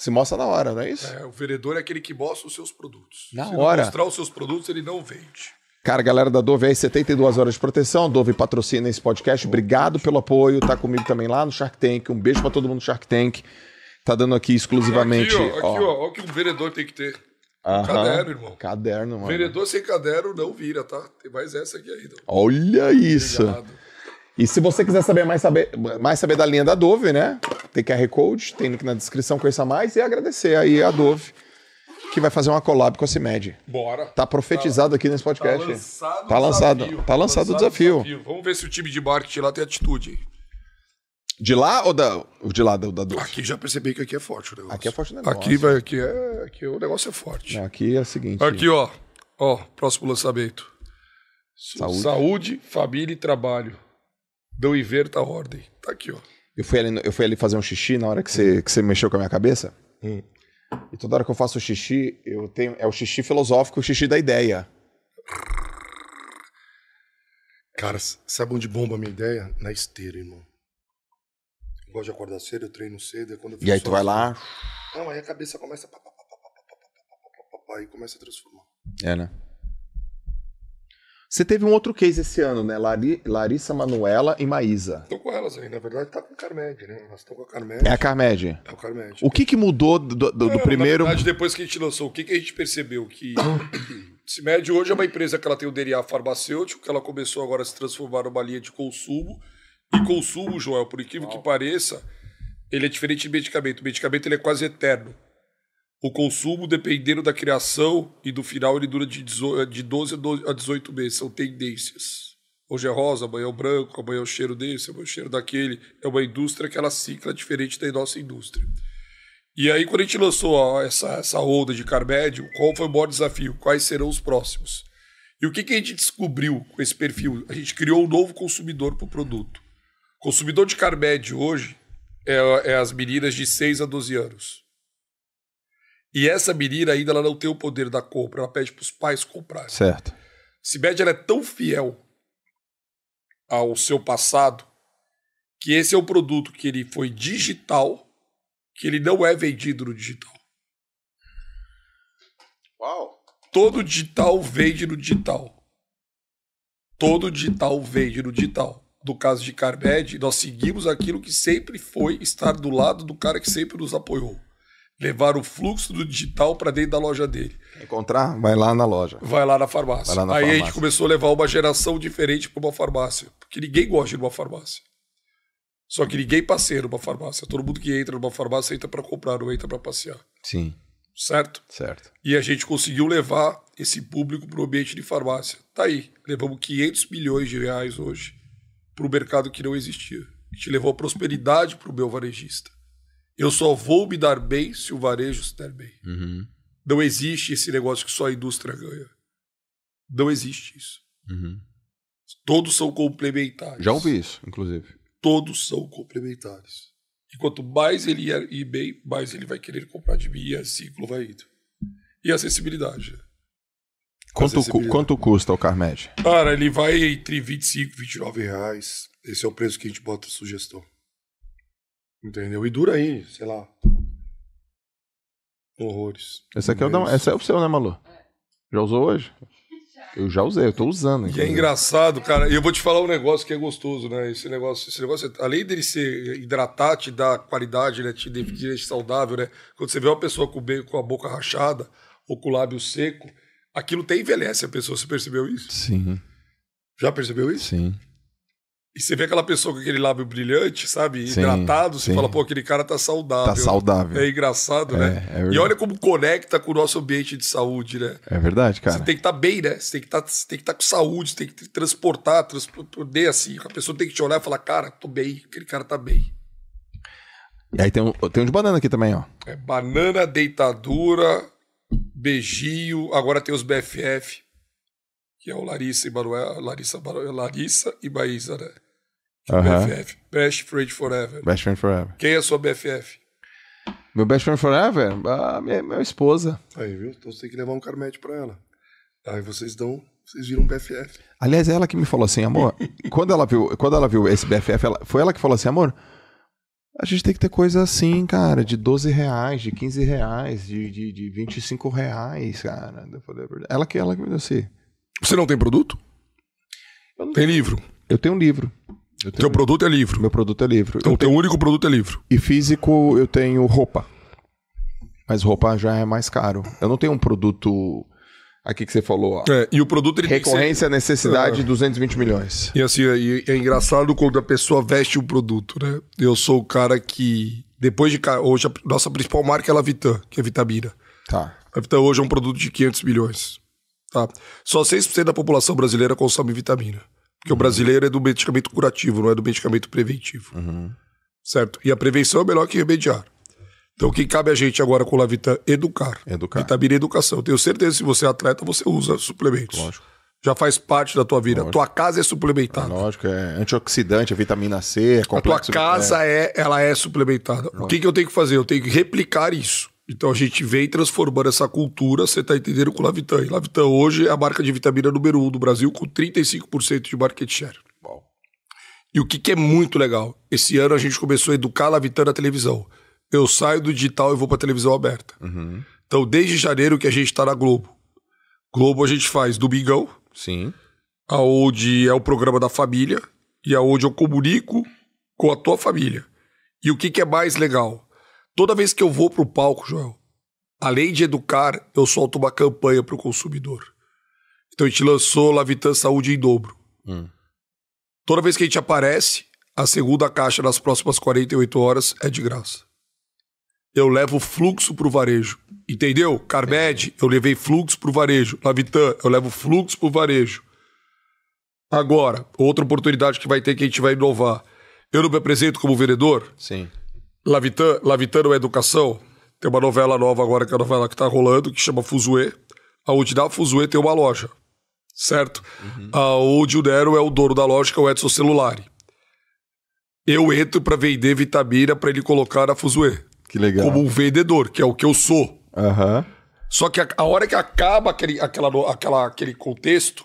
se mostra na hora, não é isso? É, o vendedor é aquele que mostra os seus produtos. Na Se hora. mostrar os seus produtos, ele não vende. Cara, galera da Dove aí, 72 horas de proteção. Dove patrocina esse podcast. Obrigado pelo apoio. Tá comigo também lá no Shark Tank. Um beijo para todo mundo do Shark Tank. Tá dando aqui exclusivamente. Aqui, ó. Aqui, ó. ó. ó o que um vendedor tem que ter. Aham. Caderno, irmão. Caderno, mano. Vendedor sem caderno não vira, tá? Tem mais essa aqui ainda. Olha isso. Obrigado. E se você quiser saber mais, saber mais saber da linha da Dove, né? Tem QR Code, tem link na descrição, conheça mais. E agradecer aí a Dove, que vai fazer uma collab com a CIMED. Bora. Tá profetizado tá, aqui nesse podcast. Tá lançado. Tá lançado, desafio. Tá lançado, tá lançado o desafio. desafio. Vamos ver se o time de marketing lá tem atitude. De lá ou da, de lá da, da Dove? Aqui já percebi que aqui é forte o negócio. Aqui é forte o negócio. Aqui, vai, aqui, é, aqui o negócio é forte. Não, aqui é o seguinte. Aqui, ó. Ó, próximo lançamento. Saúde, Saúde família e trabalho. Dão e ver tá a ordem. Tá aqui, ó. Eu fui ali, eu fui ali fazer um xixi na hora que você, que você mexeu com a minha cabeça. Hum. E toda hora que eu faço xixi, eu tenho. É o xixi filosófico, o xixi da ideia. Cara, sabe onde bomba a minha ideia? Na esteira, irmão. Eu gosto de acordar cedo, eu treino cedo. Quando e aí tu vai lá. Não, aí a cabeça começa. Aí e começa a transformar. É, né? Você teve um outro case esse ano, né? Lari, Larissa Manuela e Maísa. Tô com elas aí. Na verdade, tá com a Carmed, né? Nós estamos com a Carmed. É a Carmed. É o Carmed. O que, que mudou do, do, do primeiro. Na verdade, depois que a gente lançou, o que, que a gente percebeu? Que se hoje é uma empresa que ela tem o DNA farmacêutico, que ela começou agora a se transformar numa linha de consumo. E consumo, Joel, por incrível wow. que pareça, ele é diferente de medicamento. O medicamento ele é quase eterno. O consumo, dependendo da criação e do final, ele dura de 12 eh, a 18 meses. São tendências. Hoje é rosa, amanhã é o branco, amanhã é o cheiro desse, amanhã é o cheiro daquele. É uma indústria que ela cicla diferente da nossa indústria. E aí, quando a gente lançou ó, essa, essa onda de carmédio, qual foi o maior desafio? Quais serão os próximos? E o que, que a gente descobriu com esse perfil? A gente criou um novo consumidor para o produto. Consumidor de carmédio hoje é, é as meninas de 6 a 12 anos. E essa menina ainda ela não tem o poder da compra, ela pede para os pais comprar. Certo. Sibete ela é tão fiel ao seu passado que esse é um produto que ele foi digital, que ele não é vendido no digital. Uau! Todo digital vende no digital. Todo digital vende no digital. No caso de Carmed, nós seguimos aquilo que sempre foi estar do lado do cara que sempre nos apoiou levar o fluxo do digital para dentro da loja dele. Encontrar, vai lá na loja. Vai lá na farmácia. Lá na Aí farmácia. a gente começou a levar uma geração diferente para uma farmácia, porque ninguém gosta de uma farmácia. Só que ninguém passeia numa farmácia. Todo mundo que entra numa farmácia entra para comprar, não entra para passear. Sim. Certo? Certo. E a gente conseguiu levar esse público para o ambiente de farmácia. Tá aí, levamos 500 milhões de reais hoje para o mercado que não existia. A gente levou a prosperidade para o meu varejista. Eu só vou me dar bem se o varejo se der bem. Uhum. Não existe esse negócio que só a indústria ganha. Não existe isso. Uhum. Todos são complementares. Já ouvi isso, inclusive. Todos são complementares. E quanto mais ele ir é bem, mais ele vai querer comprar de mim e o ciclo vai indo. E acessibilidade. Quanto, acessibilidade. quanto custa o Carmed? Cara, ele vai entre 25 e 29 reais. Esse é o preço que a gente bota sugestão. Entendeu? E dura aí, sei lá. Horrores. Esse aqui é o, da, é o seu, né, Malu? É. Já usou hoje? Eu já usei, eu tô usando. Inclusive. E é engraçado, cara. E eu vou te falar um negócio que é gostoso, né? Esse negócio, esse negócio, além dele ser eh, hidratar, te dar qualidade, né? Te deixa saudável, né? Quando você vê uma pessoa com, com a boca rachada ou com o lábio seco, aquilo até envelhece a pessoa. Você percebeu isso? Sim. Já percebeu isso? Sim. E você vê aquela pessoa com aquele lábio brilhante, sabe? Hidratado, sim, você sim. fala, pô, aquele cara tá saudável. Tá saudável. É engraçado, é, né? É e olha como conecta com o nosso ambiente de saúde, né? É verdade, cara. Você tem que estar tá bem, né? Você tem que tá, estar tá com saúde, você tem que transportar, transportar assim. A pessoa tem que te olhar e falar, cara, tô bem, aquele cara tá bem. E aí tem um, tem um de banana aqui também, ó. É banana, deitadura, beijinho, agora tem os BFF que é o Larissa e Baruel, Larissa, Baruel, Larissa e Baísa, né? uhum. É BFF. Best Friend Forever. Best Friend Forever. Quem é a sua BFF? Meu Best Friend Forever? Ah, minha, minha esposa. Aí, viu? Então você tem que levar um carmédio pra ela. Aí vocês dão vocês viram BFF. Aliás, é ela que me falou assim, amor. quando ela viu, quando ela viu esse BFF, ela, foi ela que falou assim, amor. A gente tem que ter coisa assim, cara, de 12 reais, de 15 reais, de, de, de 25 reais, cara. É ela que, ela que me deu assim. Você não tem produto? Eu Não tem tenho. livro? Eu tenho um livro. Eu tenho... Teu produto é livro? Meu produto é livro. Então, eu teu tenho... único produto é livro. E físico, eu tenho roupa. Mas roupa já é mais caro. Eu não tenho um produto aqui que você falou. Ó. É, e o produto ele Recorrência, ser... necessidade, é. 220 milhões. E assim, é, é engraçado quando a pessoa veste o produto, né? Eu sou o cara que. Depois de. Hoje, a nossa principal marca é a Lavitan, que é a Vitamina. Tá. A Vitamina hoje é um produto de 500 milhões. Tá? Só 6% da população brasileira consome vitamina. Porque uhum. o brasileiro é do medicamento curativo, não é do medicamento preventivo. Uhum. Certo? E a prevenção é melhor que remediar. Então, o que cabe a gente agora com a Vita educar. Educar. Vitamina educação. Eu tenho certeza que se você é atleta, você usa suplementos. Lógico. Já faz parte da tua vida. Lógico. Tua casa é suplementada. É lógico, é antioxidante, é vitamina C, é complexo. A tua casa é, é ela é suplementada. Lógico. O que, que eu tenho que fazer? Eu tenho que replicar isso. Então a gente vem transformando essa cultura, você está entendendo, com o Lavitan. E Lavitan hoje é a marca de vitamina número um do Brasil, com 35% de market share. Bom. E o que, que, é muito legal? Esse ano a gente começou a educar a Lavitan na televisão. Eu saio do digital e vou para televisão aberta. Uhum. Então, desde janeiro que a gente está na Globo. Globo a gente faz Domingão. Sim. Aonde é o programa da família e aonde eu comunico com a tua família. E o que, que é mais legal? Toda vez que eu vou para o palco, Joel, além de educar, eu solto uma campanha para o consumidor. Então a gente lançou Lavitan Saúde em dobro. Hum. Toda vez que a gente aparece, a segunda caixa nas próximas 48 horas é de graça. Eu levo fluxo pro varejo. Entendeu? Carmed, eu levei fluxo pro varejo. Lavitan, eu levo fluxo pro varejo. Agora, outra oportunidade que vai ter que a gente vai inovar. Eu não me apresento como vendedor? Sim. Lavitan, Lavitan é Educação, tem uma novela nova agora, que é a novela que está rolando, que chama Fuzue, Aonde dá Fuzue tem uma loja, certo? Uhum. Onde o Nero é o dono da loja, que é o Edson Celulari. Eu entro para vender vitamina para ele colocar na Fuzue. Que legal. Como um vendedor, que é o que eu sou. Uhum. Só que a, a, hora que acaba aquele, aquela, aquela, aquele contexto,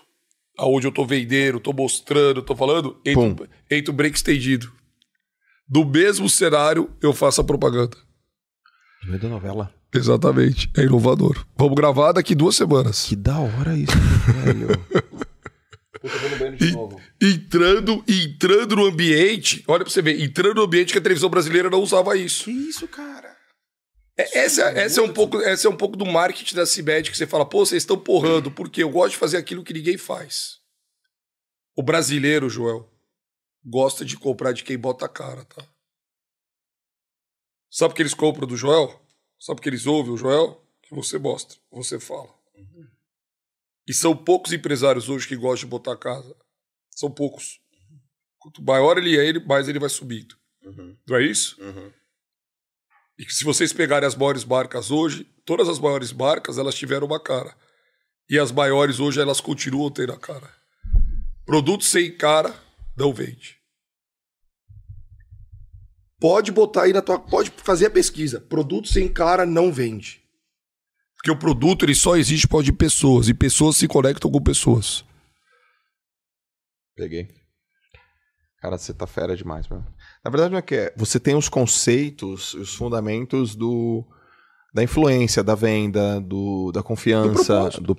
aonde eu tô vendendo, tô mostrando, tô falando, entra, entra o break estendido do mesmo cenário, eu faço a propaganda. No meio da novela. Exatamente. É inovador. Vamos gravar daqui duas semanas. Que da hora isso, velho. entrando, entrando no ambiente, olha pra você ver, entrando no ambiente que a televisão brasileira não usava isso. Que isso, cara? É, essa, é essa, é um pouco, essa é um pouco do marketing da CIBED que você fala, pô, vocês estão porrando, porque eu gosto de fazer aquilo que ninguém faz. O brasileiro, Joel, gosta de comprar de quem bota a cara, tá? Sabe o que eles compram do Joel? Sabe o que eles ouvem o Joel? Que você mostra, você fala. Uhum. E são poucos empresários hoje que gostam de botar a casa. São poucos. Quanto maior ele é, mais ele vai subindo. Uhum. Não é isso? Uhum. E que se vocês pegarem as maiores marcas hoje, todas as maiores marcas, elas tiveram uma cara. E as maiores hoje, elas continuam tendo a cara. Produto sem cara não vende. Pode botar aí na tua. Pode fazer a pesquisa. Produto sem cara não vende. Porque o produto ele só existe por de pessoas. E pessoas se conectam com pessoas. Peguei. Cara, você tá fera demais, mano. Na verdade, não é que é. Você tem os conceitos, os fundamentos do da influência, da venda, do, da confiança, do propósito. do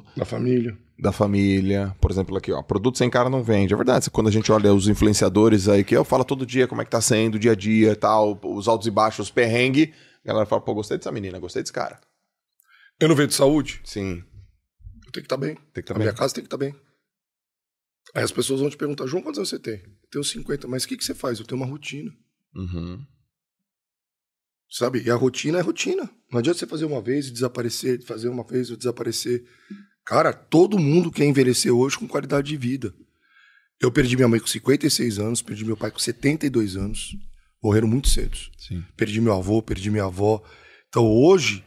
propósito. Da família da família. Por exemplo, aqui, ó, produto sem cara não vende. É verdade, quando a gente olha os influenciadores aí que eu falo todo dia como é que tá sendo, dia a dia tal, os altos e baixos, os perrengue, a galera fala, pô, gostei dessa menina, gostei desse cara. Eu não vejo de saúde? Sim. Eu tenho que estar tá bem. Tem que tá bem. minha casa tem que estar tá bem. Aí as pessoas vão te perguntar, João, quantos anos você tem? Eu tenho 50, mas o que, que você faz? Eu tenho uma rotina. Uhum. Sabe? E a rotina é rotina. Não adianta você fazer uma vez e desaparecer, fazer uma vez e desaparecer. Cara, todo mundo quer envelhecer hoje com qualidade de vida. Eu perdi minha mãe com 56 anos, perdi meu pai com 72 anos. Morreram muito cedo. Sim. Perdi meu avô, perdi minha avó. Então hoje,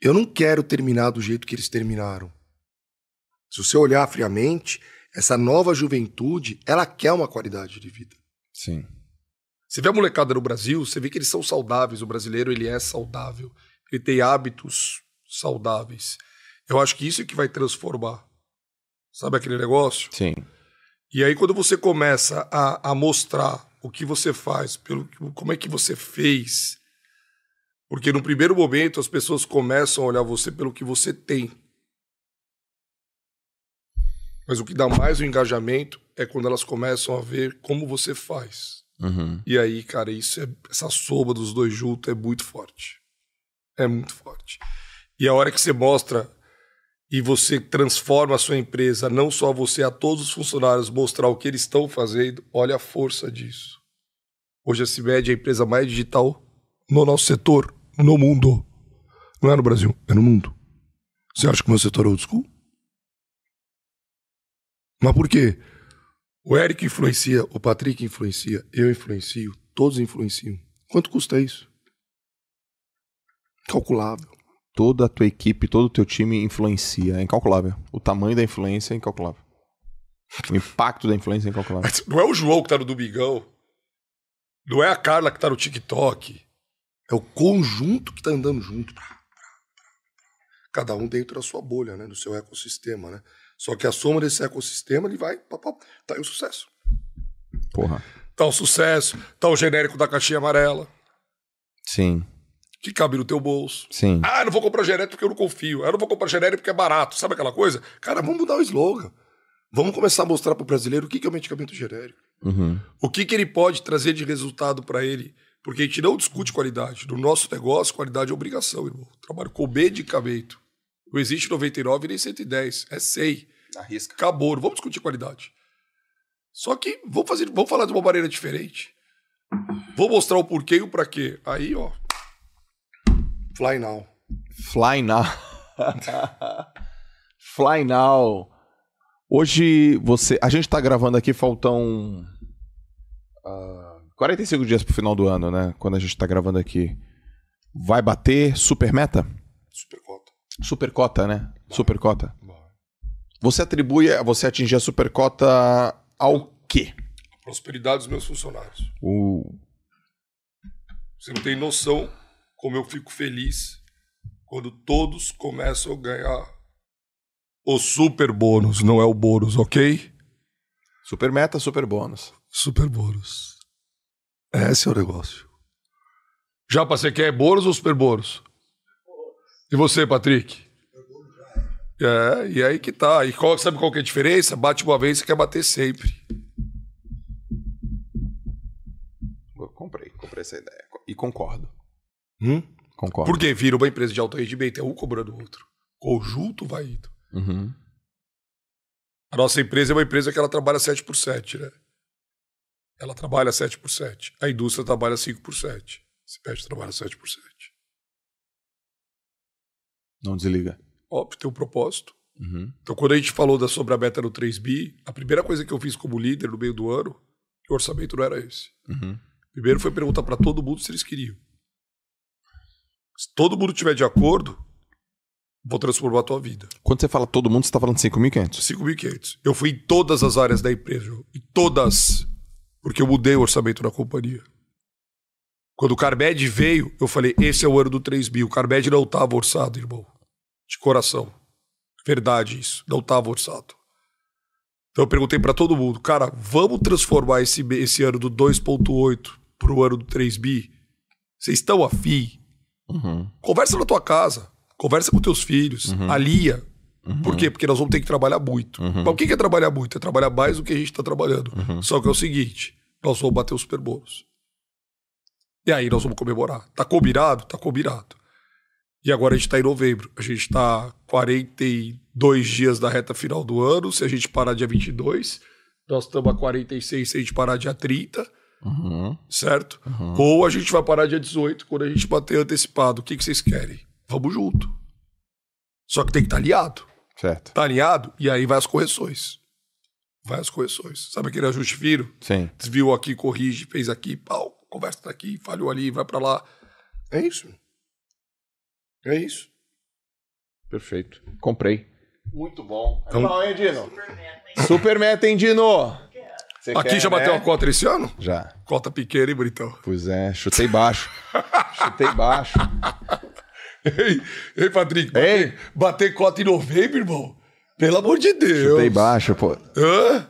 eu não quero terminar do jeito que eles terminaram. Se você olhar friamente, essa nova juventude, ela quer uma qualidade de vida. Sim. Você vê a molecada no Brasil, você vê que eles são saudáveis. O brasileiro, ele é saudável. Ele tem hábitos saudáveis. Eu acho que isso é que vai transformar. Sabe aquele negócio? Sim. E aí, quando você começa a, a mostrar o que você faz, pelo como é que você fez, porque no primeiro momento as pessoas começam a olhar você pelo que você tem. Mas o que dá mais o engajamento é quando elas começam a ver como você faz. Uhum. E aí, cara, isso é, essa soba dos dois juntos é muito forte. É muito forte. E a hora que você mostra e você transforma a sua empresa, não só você, a todos os funcionários, mostrar o que eles estão fazendo, olha a força disso. Hoje a CIMED é a empresa mais digital no nosso setor, no mundo. Não é no Brasil, é no mundo. Você acha que o meu setor é old school? Mas por quê? O Eric influencia, o Patrick influencia, eu influencio, todos influenciam. Quanto custa isso? Calculável toda a tua equipe, todo o teu time influencia. É incalculável. O tamanho da influência é incalculável. O impacto da influência é incalculável. Mas não é o João que tá no Domingão. Não é a Carla que tá no TikTok. É o conjunto que tá andando junto. Cada um dentro da sua bolha, né? Do seu ecossistema, né? Só que a soma desse ecossistema, ele vai... Pá, pá, tá aí o sucesso. Porra. Tá o sucesso, tá o genérico da caixinha amarela. Sim que cabe no teu bolso. Sim. Ah, não vou comprar genérico porque eu não confio. Ah, não vou comprar genérico porque é barato. Sabe aquela coisa? Cara, vamos mudar o slogan. Vamos começar a mostrar para o brasileiro o que, é o medicamento genérico. Uhum. O que, que ele pode trazer de resultado para ele. Porque a gente não discute qualidade. No nosso negócio, qualidade é obrigação, irmão. trabalho com medicamento. Não existe 99 nem 110. É 100. Arrisca. Acabou. Não vamos discutir qualidade. Só que vamos, fazer, vamos falar de uma maneira diferente. Vou mostrar o porquê e o para quê. Aí, ó, Fly Now. Fly Now. Fly Now. Hoje você. A gente está gravando aqui, faltam. Uh, ah, 45 dias pro final do ano, né? Quando a gente está gravando aqui. Vai bater super meta? Super cota. Super cota, né? Vai. Super cota. Vai. Você atribui você atingir a super cota ao quê? A prosperidade dos meus funcionários. Uh. Você não tem noção como eu fico feliz quando todos começam a ganhar o super bônus, não é o bônus, ok? Super meta, super bônus. Super bônus. Esse é o negócio. Já você quer bônus ou super bônus? E você, Patrick? É, e aí que tá. E qual, sabe qual que é a diferença? Bate uma vez e quer bater sempre. Eu comprei, comprei essa ideia. E concordo. Hum? Concordo. Porque vira uma empresa de alto rendimento, é um cobrando o outro. Conjunto vai indo. Uhum. A nossa empresa é uma empresa que ela trabalha 7 por 7, né? Ela trabalha 7 por 7. A indústria trabalha 5 por 7. Se pede, trabalha 7 por 7. Não desliga. Óbvio, tem um propósito. Uhum. Então, quando a gente falou da, sobre a meta no 3B, a primeira coisa que eu fiz como líder no meio do ano, o orçamento não era esse. Uhum. Primeiro foi perguntar para todo mundo se eles queriam. Se todo mundo tiver de acordo, vou transformar a tua vida. Quando você fala todo mundo, você está falando 5.500? 5.500. Eu fui em todas as áreas da empresa, em todas, porque eu mudei o orçamento da companhia. Quando o Carmed veio, eu falei, esse é o ano do 3 mil. O Carmed não estava orçado, irmão. De coração. Verdade isso. Não estava orçado. Então eu perguntei para todo mundo, cara, vamos transformar esse, esse ano do 2.8 para o ano do 3 bi? Vocês estão afim? Uhum. Conversa na tua casa, conversa com teus filhos, uhum. alia. Uhum. Por quê? Porque nós vamos ter que trabalhar muito. Uhum. Mas o que é trabalhar muito? É trabalhar mais do que a gente está trabalhando. Uhum. Só que é o seguinte: nós vamos bater o super bônus. E aí nós vamos comemorar. Tá combinado? Tá combinado. E agora a gente está em novembro. A gente está 42 dias da reta final do ano. Se a gente parar dia 22, nós estamos a 46 se a gente parar dia 30. Uhum. Certo? Uhum. Ou a gente vai parar dia 18, quando a gente bater antecipado. O que, que vocês querem? Vamos junto. Só que tem que estar tá Certo. Tá alinhado? E aí vai as correções. Vai as correções. Sabe aquele ajuste viro? Sim. Desviou aqui, corrige, fez aqui, pau, conversa daqui, tá falhou ali, vai para lá. É isso. É isso. Perfeito. Comprei. Muito bom. É então, bom, hein, Dino? Super meta, hein, Dino? Você Aqui quer, já bateu né? a cota esse ano? Já. Cota pequena, hein, Britão? Pois é, chutei baixo. chutei baixo. ei, ei, Patrick, ei. bater cota em novembro, irmão? Pelo amor de Deus. Chutei baixo, pô. Hã?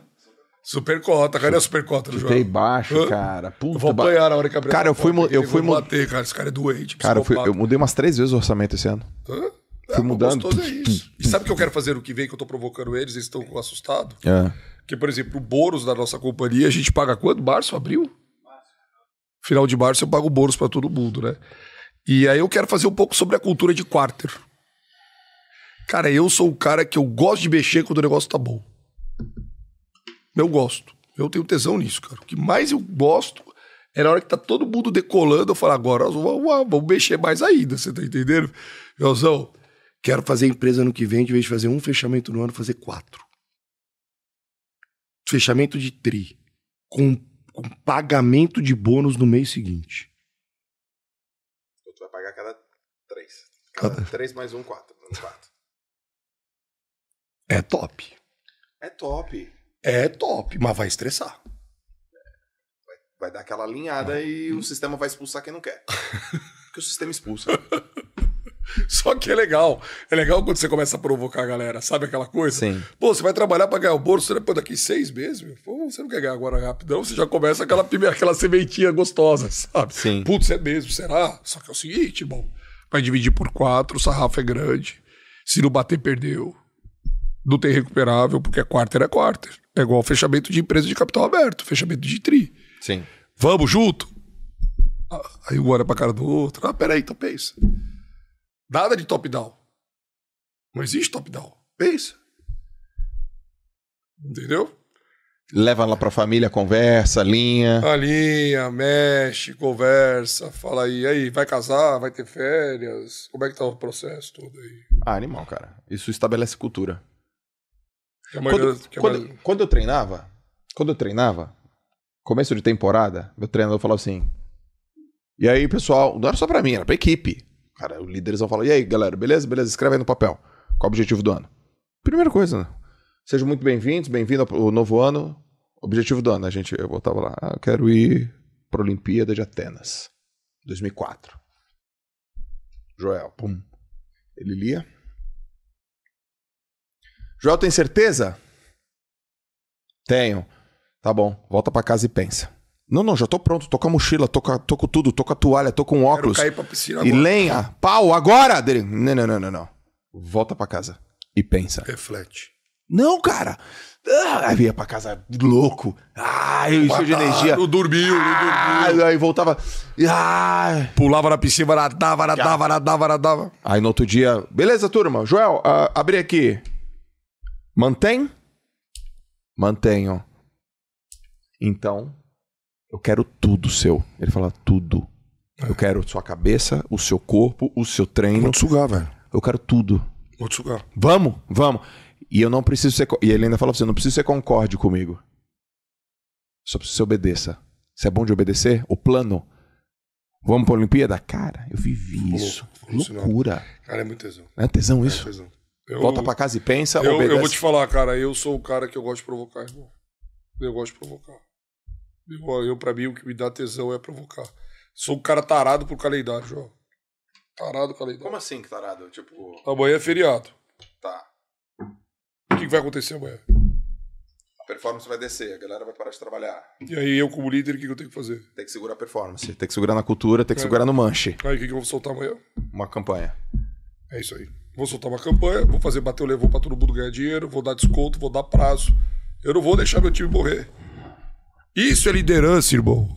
cota, cadê a cota do jogo? Chutei baixo, Hã? cara. Puta, eu vou apanhar na hora que abrir Cara, eu fui... Porta, eu fui bater, cara. Esse cara é doente, Cara, eu, fui, eu, mudei umas três vezes o orçamento esse ano. Hã? É, fui é, mudando. Gostoso é isso. E sabe o que eu quero fazer o que vem, que eu tô provocando eles, eles estão assustados? É porque, por exemplo, o Boros da nossa companhia, a gente paga quando? Março, abril? Final de março eu pago o Boros para todo mundo, né? E aí eu quero fazer um pouco sobre a cultura de quarter. Cara, eu sou o cara que eu gosto de mexer quando o negócio tá bom. Eu gosto. Eu tenho tesão nisso, cara. O que mais eu gosto é na hora que tá todo mundo decolando, eu falo, agora nós vamos, vamos mexer mais ainda, você tá entendendo? Josão, quero fazer empresa no que vem, de vez de fazer um fechamento no ano, fazer quatro fechamento de TRI com, com pagamento de bônus no mês seguinte. Então, tu vai pagar cada três. Cada, cada... três mais um, quatro. Um, quatro. É top. É top. É top, mas vai estressar. Vai, vai dar aquela alinhada e o sistema vai expulsar quem não quer. Porque o sistema expulsa. Só que é legal. É legal quando você começa a provocar a galera, sabe aquela coisa? Sim. Pô, você vai trabalhar para ganhar o bolso, depois né? daqui seis meses, meu, pô, você não quer ganhar agora rapidão, você já começa aquela, primeira, aquela sementinha gostosa, sabe? Sim. Putz, é mesmo, será? Só que é o seguinte, bom, vai dividir por quatro, o sarrafo é grande. Se não bater, perdeu. Não tem recuperável, porque é quarter é quarter. É igual fechamento de empresa de capital aberto, fechamento de TRI. Sim. Vamos junto? Ah, aí um olha pra cara do outro. Ah, peraí, então pensa. Nada de top-down. Não existe top-down. Pensa. É Entendeu? Leva lá pra família, conversa, linha. A linha, mexe, conversa, fala aí, aí, vai casar, vai ter férias, como é que tá o processo todo aí? Ah, animal, cara. Isso estabelece cultura. Maioria, quando, quando, maioria... quando, eu treinava, quando eu treinava, começo de temporada, meu treinador falava assim, e aí, pessoal, não era só pra mim, era pra equipe. Cara, os líderes vão falar: e aí, galera, beleza? Beleza, escreve aí no papel. Qual é o objetivo do ano? Primeira coisa, né? Sejam muito bem-vindos, bem-vindo ao novo ano. Objetivo do ano, a né, gente, eu botava lá, ah, eu quero ir para a Olimpíada de Atenas, 2004. Joel, pum. Ele lia. Joel, tem certeza? Tenho. Tá bom, volta para casa e pensa. Não, não, já tô pronto, tô com a mochila, tô com, tô com tudo, tô com a toalha, tô com óculos. Quero cair pra piscina agora. E lenha, pau, agora! Dele. Não, não, não, não, não. Volta pra casa e pensa. Reflete. Não, cara! Ah, aí ia pra casa louco. Ah, eu enchia de energia. Eu dormiu, não dormiu. Ah, aí voltava. Ah. Pulava na piscina, nadava, nadava, nadava, nadava. Aí no outro dia, beleza, turma. Joel, uh, abri aqui. Mantém? Mantenho. Então, eu quero tudo seu. Ele fala: Tudo. É. Eu quero sua cabeça, o seu corpo, o seu treino. Vou te sugar, velho. Eu quero tudo. Vou te sugar. Vamos, vamos. E eu não preciso ser. E ele ainda fala pra você: não preciso você concorde comigo. Só preciso que você obedeça. Você é bom de obedecer? O plano. Vamos pra Olimpíada? Cara, eu vivi isso. Loucura. Cara, é muito tesão. É tesão é isso? É tesão. Eu, Volta pra casa e pensa. Eu, eu vou te falar, cara, eu sou o cara que eu gosto de provocar, irmão. Eu gosto de provocar. Eu, eu para mim, o que me dá tesão é provocar. Sou um cara tarado pro calendário, João. Tarado pro calendário. Como assim, tarado? Tipo. Amanhã é feriado. Tá. O que vai acontecer amanhã? A performance vai descer, a galera vai parar de trabalhar. E aí, eu como líder, o que eu tenho que fazer? Tem que segurar a performance, tem que segurar na cultura, tem que é. segurar no manche. Aí, o que eu vou soltar amanhã? Uma campanha. É isso aí. Vou soltar uma campanha, vou fazer bater o levou para todo mundo ganhar dinheiro, vou dar desconto, vou dar prazo. Eu não vou deixar meu time morrer. Isso é liderança, irmão.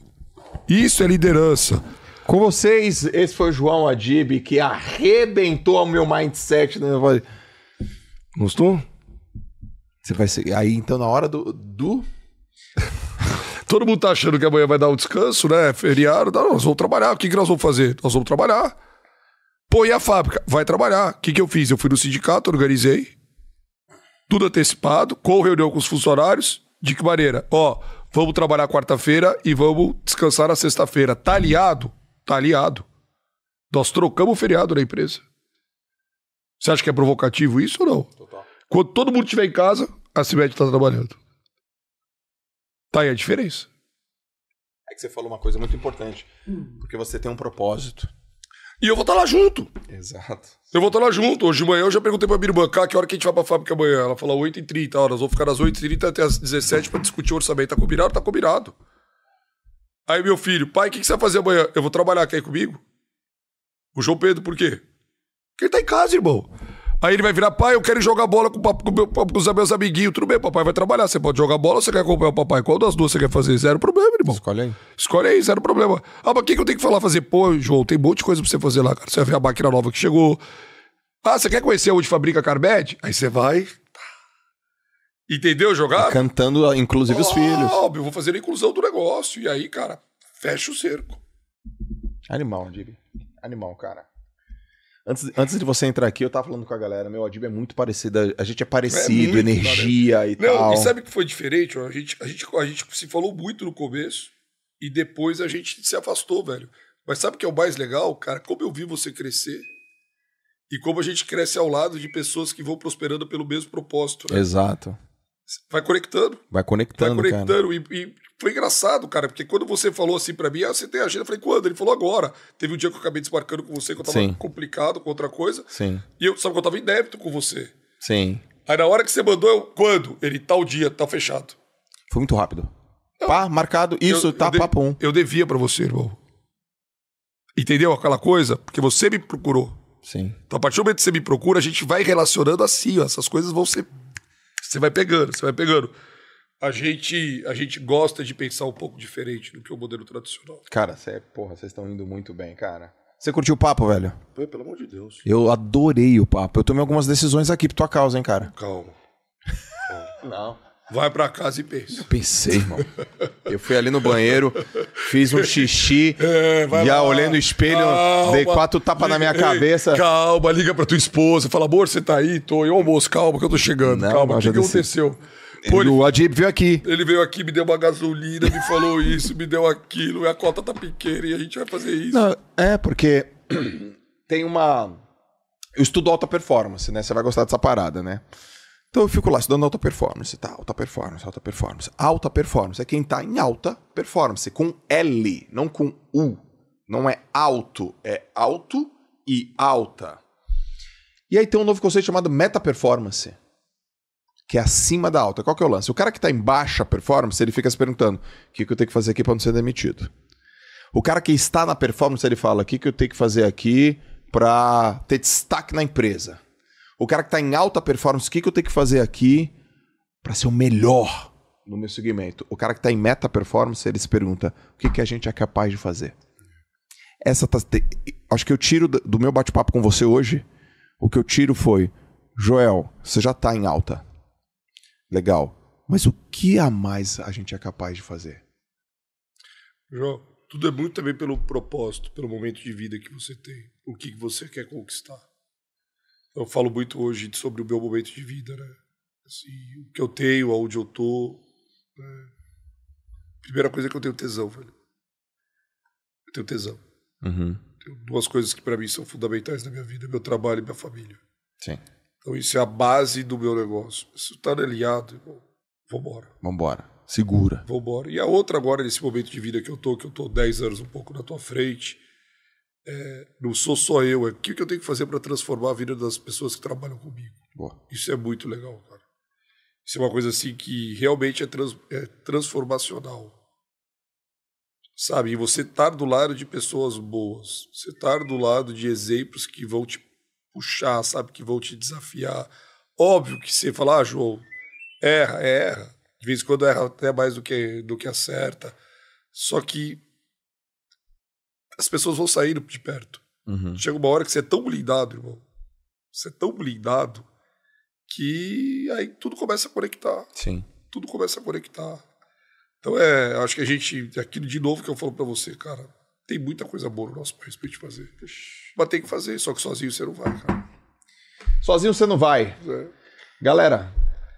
Isso é liderança. Com vocês, esse foi o João Adib que arrebentou o meu mindset. Né? Gostou? Você vai ser... Aí então, na hora do. do... Todo mundo tá achando que amanhã vai dar um descanso, né? Feriado. Não, nós vamos trabalhar. O que, que nós vamos fazer? Nós vamos trabalhar. Pô, e a fábrica? Vai trabalhar. O que, que eu fiz? Eu fui no sindicato, organizei. Tudo antecipado, com reunião com os funcionários. De que maneira? Ó, Vamos trabalhar quarta-feira e vamos descansar na sexta-feira. Tá aliado? Tá aliado. Nós trocamos o feriado na empresa. Você acha que é provocativo isso ou não? Total. Quando todo mundo estiver em casa, a CIMED está trabalhando. Tá aí a diferença. É que você falou uma coisa muito importante. Hum. Porque você tem um propósito. E eu vou estar tá lá junto. Exato. Eu vou estar tá lá junto. Hoje de manhã eu já perguntei pra minha irmã, que hora que a gente vai pra fábrica amanhã? Ela falou 8h30, horas nós vamos ficar das 8h30 até as 17 pra discutir o orçamento. Tá combinado? Tá combinado. Aí meu filho, pai, o que, que, você vai fazer amanhã? Eu vou trabalhar, quer ir comigo? O João Pedro, por quê? Porque ele tá em casa, irmão. Aí ele vai virar, pai, eu quero jogar bola com, papo, com, meu, com os meus amiguinhos. Tudo bem, papai vai trabalhar. Você pode jogar bola ou você quer acompanhar o papai? Qual das duas você quer fazer? Zero problema, irmão. Escolhe aí. Escolhe aí, zero problema. Ah, mas o que, que eu tenho que falar? Fazer, pô, João, tem um monte de coisa pra você fazer lá, cara. Você vai ver a máquina nova que chegou. Ah, você quer conhecer onde fabrica a Carmed? Aí você vai. Tá. Entendeu jogar? Cantando, inclusive, os filhos. Óbvio, vou fazer a inclusão do negócio. E aí, cara, fecha o cerco. Animal, Diri. Animal, cara. Antes, antes de você entrar aqui, eu tava falando com a galera, meu, a Dib é muito parecida, a gente é, é parecido, é energia parecido. e Não, tal. E sabe o que foi diferente? A gente, a, gente, a gente se falou muito no começo e depois a gente se afastou, velho. Mas sabe o que é o mais legal, cara? Como eu vi você crescer e como a gente cresce ao lado de pessoas que vão prosperando pelo mesmo propósito. Né? Exato. Vai conectando. Vai conectando. Vai conectando. E, e, foi engraçado, cara, porque quando você falou assim para mim, ah, você tem agenda? Eu falei, quando? Ele falou agora. Teve um dia que eu acabei desmarcando com você, que eu tava Sim. complicado com outra coisa. Sim. E eu, sabe que eu tava em débito com você. Sim. Aí na hora que você mandou, eu, quando? Ele, tal dia, tá fechado. Foi muito rápido. Eu, Pá, marcado, isso, eu, tá, eu papo um. Eu devia para você, irmão. Entendeu aquela coisa? Porque você me procurou. Sim. Então, a partir do momento que você me procura, a gente vai relacionando assim, ó, essas coisas vão ser você vai pegando, você vai pegando. A gente, a gente gosta de pensar um pouco diferente do que o modelo tradicional. Cara, cê, é, porra, vocês estão indo muito bem, cara. Você curtiu o papo, velho? Pô, pelo amor de Deus. Eu adorei o papo. Eu tomei algumas decisões aqui por tua causa, hein, cara. Calma. Calma. Não. Vai para casa e pensa. Eu pensei, irmão. Eu fui ali no banheiro, fiz um xixi, é, já lá. olhei no espelho, calma, dei quatro tapas na minha cabeça. Calma, liga pra tua esposa, fala, amor, você tá aí? Tô. Eu, almoço, calma que eu tô chegando. Não, calma, o que, que aconteceu? Pô, ele, o Adib veio aqui. Ele veio aqui, me deu uma gasolina, me falou isso, me deu aquilo, a cota tá pequena e a gente vai fazer isso. Não, é, porque tem uma... Eu estudo alta performance, né? Você vai gostar dessa parada, né? Então eu fico lá estudando alta performance, tá? Alta performance, alta performance. Alta performance é quem está em alta performance, com L, não com U. Não é alto, é alto e alta. E aí tem um novo conceito chamado meta performance, que é acima da alta. Qual que é o lance? O cara que está em baixa performance, ele fica se perguntando: o que, que eu tenho que fazer aqui para não ser demitido? O cara que está na performance, ele fala: o que, que eu tenho que fazer aqui para ter destaque na empresa? O cara que está em alta performance, o que, que eu tenho que fazer aqui para ser o melhor no meu segmento? O cara que está em meta performance, ele se pergunta: o que, que a gente é capaz de fazer? Essa tá, te, acho que eu tiro do meu bate-papo com você hoje. O que eu tiro foi: Joel, você já está em alta. Legal. Mas o que a mais a gente é capaz de fazer? Joel, tudo é muito também pelo propósito, pelo momento de vida que você tem, o que você quer conquistar. Eu falo muito hoje sobre o meu momento de vida, né? Assim, o que eu tenho, aonde eu tô. Né? Primeira coisa é que eu tenho tesão, velho. Eu tenho tesão. Uhum. Tenho duas coisas que para mim são fundamentais na minha vida: meu trabalho e minha família. Sim. Então isso é a base do meu negócio. Isso tá alinhado, irmão. Vambora. Vambora. Segura. Vambora. E a outra agora, nesse momento de vida que eu tô, que eu tô 10 anos um pouco na tua frente é, não sou só eu, é o que, que eu tenho que fazer para transformar a vida das pessoas que trabalham comigo. Boa. Isso é muito legal, cara. Isso é uma coisa assim que realmente é, trans, é transformacional. Sabe, e você estar tá do lado de pessoas boas, você estar tá do lado de exemplos que vão te puxar, sabe, que vão te desafiar. Óbvio que você fala, ah, João, erra, erra. De vez em quando erra até mais do que, do que acerta. Só que as pessoas vão sair de perto. Uhum. Chega uma hora que você é tão blindado, irmão. Você é tão blindado que aí tudo começa a conectar. Sim. Tudo começa a conectar. Então é, acho que a gente, aquilo de novo que eu falo para você, cara, tem muita coisa boa no nosso país pra gente fazer. Mas tem que fazer, só que sozinho você não vai, cara. Sozinho você não vai. É. Galera,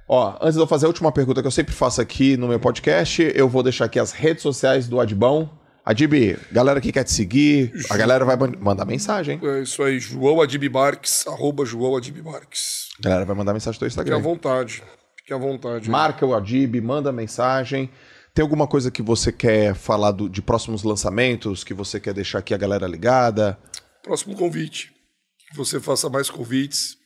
ó, antes de eu fazer a última pergunta que eu sempre faço aqui no meu podcast, eu vou deixar aqui as redes sociais do Adbão Adib, galera que quer te seguir, a galera vai mandar mensagem. É isso aí, João Adib Marques, arroba João Adib Marques. A galera vai mandar mensagem no Instagram. Fique à vontade, fique à vontade. Marca o Adib, manda mensagem. Tem alguma coisa que você quer falar do, de próximos lançamentos, que você quer deixar aqui a galera ligada? Próximo convite. Que você faça mais convites,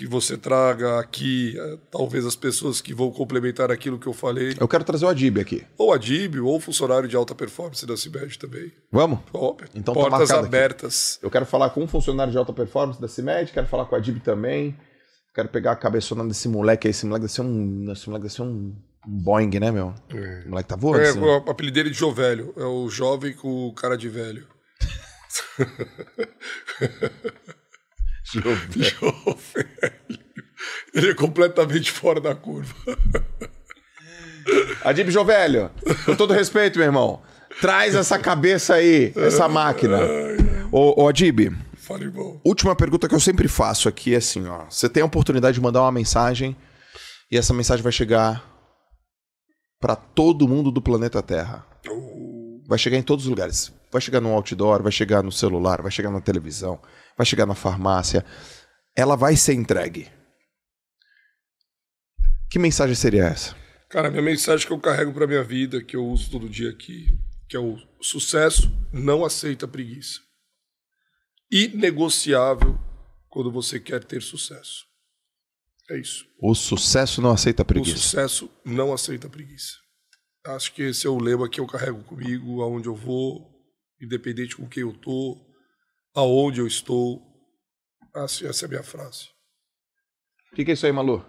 que você traga aqui, eh, talvez as pessoas que vão complementar aquilo que eu falei. Eu quero trazer o Adib aqui. Ou Adib, ou funcionário de alta performance da CIMED também. Vamos? Oh, então tá Portas tá abertas. Aqui. Eu quero falar com um funcionário de alta performance da CIMED, quero falar com o Adib também. Quero pegar a cabeçona desse moleque aí. Esse moleque deve ser um. Esse moleque deve ser um Boeing, né, meu? É. O moleque tá voando. É, assim. Né? o apelido dele é de Jovelho. É o jovem com cara de velho. João Velho. João Velho. Ele é completamente fora da curva. Adib João Velho, com todo respeito, meu irmão, traz essa cabeça aí, essa máquina. Ô, ô Adib. Fala, irmão. Última pergunta que eu sempre faço aqui é assim, ó. Você tem a oportunidade de mandar uma mensagem e essa mensagem vai chegar para todo mundo do planeta Terra. Oh. Vai chegar em todos os lugares. Vai chegar no outdoor, vai chegar no celular, vai chegar na televisão, vai chegar na farmácia, ela vai ser entregue. Que mensagem seria essa? Cara, minha mensagem que eu carrego para minha vida, que eu uso todo dia aqui, que é o sucesso não aceita preguiça. Inegociável quando você quer ter sucesso. É isso. O sucesso não aceita preguiça. O sucesso não aceita preguiça. Acho que esse é o lema que eu carrego comigo, aonde eu vou, independente com quem eu tô, aonde eu estou. Essa é a minha frase. O que, é isso aí, Malu?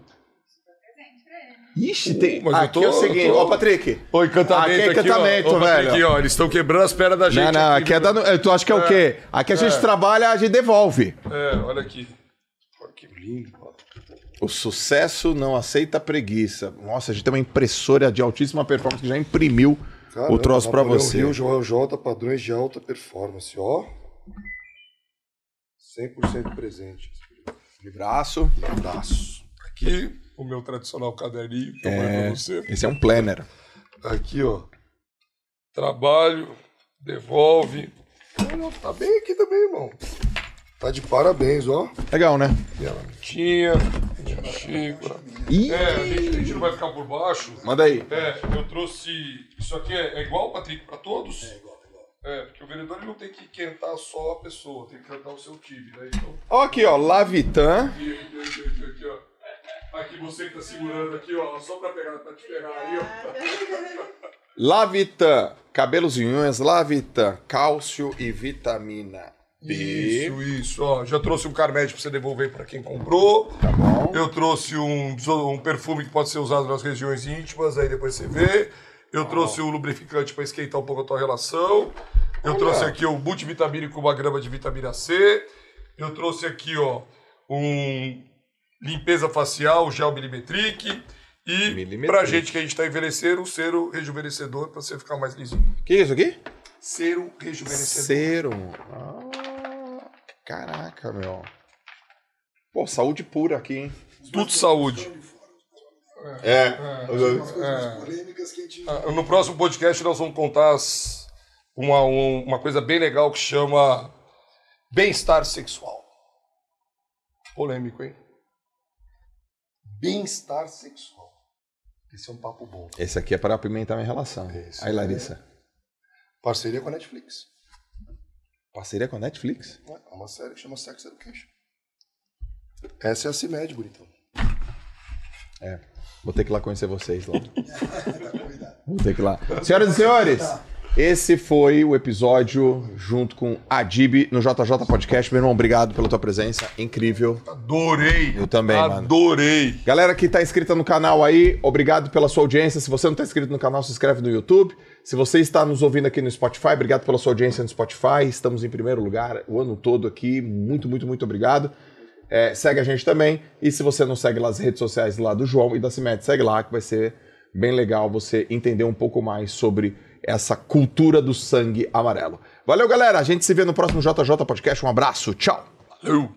Ixi, tem. Mas aqui eu tô, é o seguinte, tô... ó, Patrick. Oi, cantamento. Aqui é encantamento, aqui, ó, Ó, eles estão quebrando as pernas da gente. Não, não, aqui, aqui é da. Tu acha que é, é, o quê? Aqui a gente é. trabalha, a gente devolve. É, olha aqui. Olha que lindo, O sucesso não aceita preguiça. Nossa, a gente tem uma impressora de altíssima performance que já imprimiu Caramba, o troço para você. Rio João J, padrões de alta performance, ó. 100% presente. De braço. abraço. Aqui, o meu tradicional caderninho que eu é... pra você. Esse é um planner. Aqui, ó. Trabalho, devolve. tá bem aqui também, irmão. Tá de parabéns, ó. Legal, né? Tem a a xícara. Né? Ih. É, a gente, a gente não vai ficar por baixo. Manda aí. É, eu trouxe. Isso aqui é, é igual, Patrick, pra todos? É igual. É, porque o vendedor ele não tem que quentar só a pessoa, tem que quentar o seu time, né? Então... Ó aqui, ó, Lavitan. Aqui, aqui, aqui, aqui, aqui, ó. Aqui você que tá segurando aqui, ó, só pra pegar, pra te pegar aí, ó. Lavitan, cabelos e unhas, Lavitan, cálcio e vitamina B. Isso, isso, ó, já trouxe um carmédio pra você devolver pra quem comprou. Tá bom. Eu trouxe um, um perfume que pode ser usado nas regiões íntimas, aí depois você vê. Eu tá trouxe o lubrificante para esquentar um pouco a tua relação. Eu Olha. trouxe aqui o multivitamínico, uma grama de vitamina C. Eu trouxe aqui, ó, um limpeza facial, gel milimetric. E milimetric. pra gente que a gente tá envelhecendo, um cero rejuvenescedor pra você ficar mais lisinho. Que isso aqui? Cero rejuvenescedor. Cero. Ah, caraca, meu. Pô, saúde pura aqui, hein? Tudo saúde. É. é. No próximo podcast nós vamos contar uma, uma coisa bem legal que chama bem-estar sexual. Polêmico, hein? Bem-estar sexual. Esse é um papo bom. Esse aqui é para apimentar minha relação. Esse Aí, é. Larissa. É. Parceria com a Netflix. Parceria com a Netflix? É, é uma série que chama Sex Education. Essa é a CIMED, bonitão. É. Vou ter que ir lá conhecer vocês lá. Vou ter que ir lá. Senhoras e senhores, esse foi o episódio junto com Adib no JJ Podcast. Meu irmão, obrigado pela tua presença. Incrível. Adorei. Eu também, Adorei. mano. Adorei. Galera que tá inscrita no canal aí, obrigado pela sua audiência. Se você não tá inscrito no canal, se inscreve no YouTube. Se você está nos ouvindo aqui no Spotify, obrigado pela sua audiência no Spotify. Estamos em primeiro lugar o ano todo aqui. Muito, muito, muito obrigado. É, segue a gente também. E se você não segue lá as redes sociais lá do João e da CIMED, segue lá, que vai ser bem legal você entender um pouco mais sobre essa cultura do sangue amarelo. Valeu, galera. A gente se vê no próximo JJ Podcast. Um abraço. Tchau. Valeu.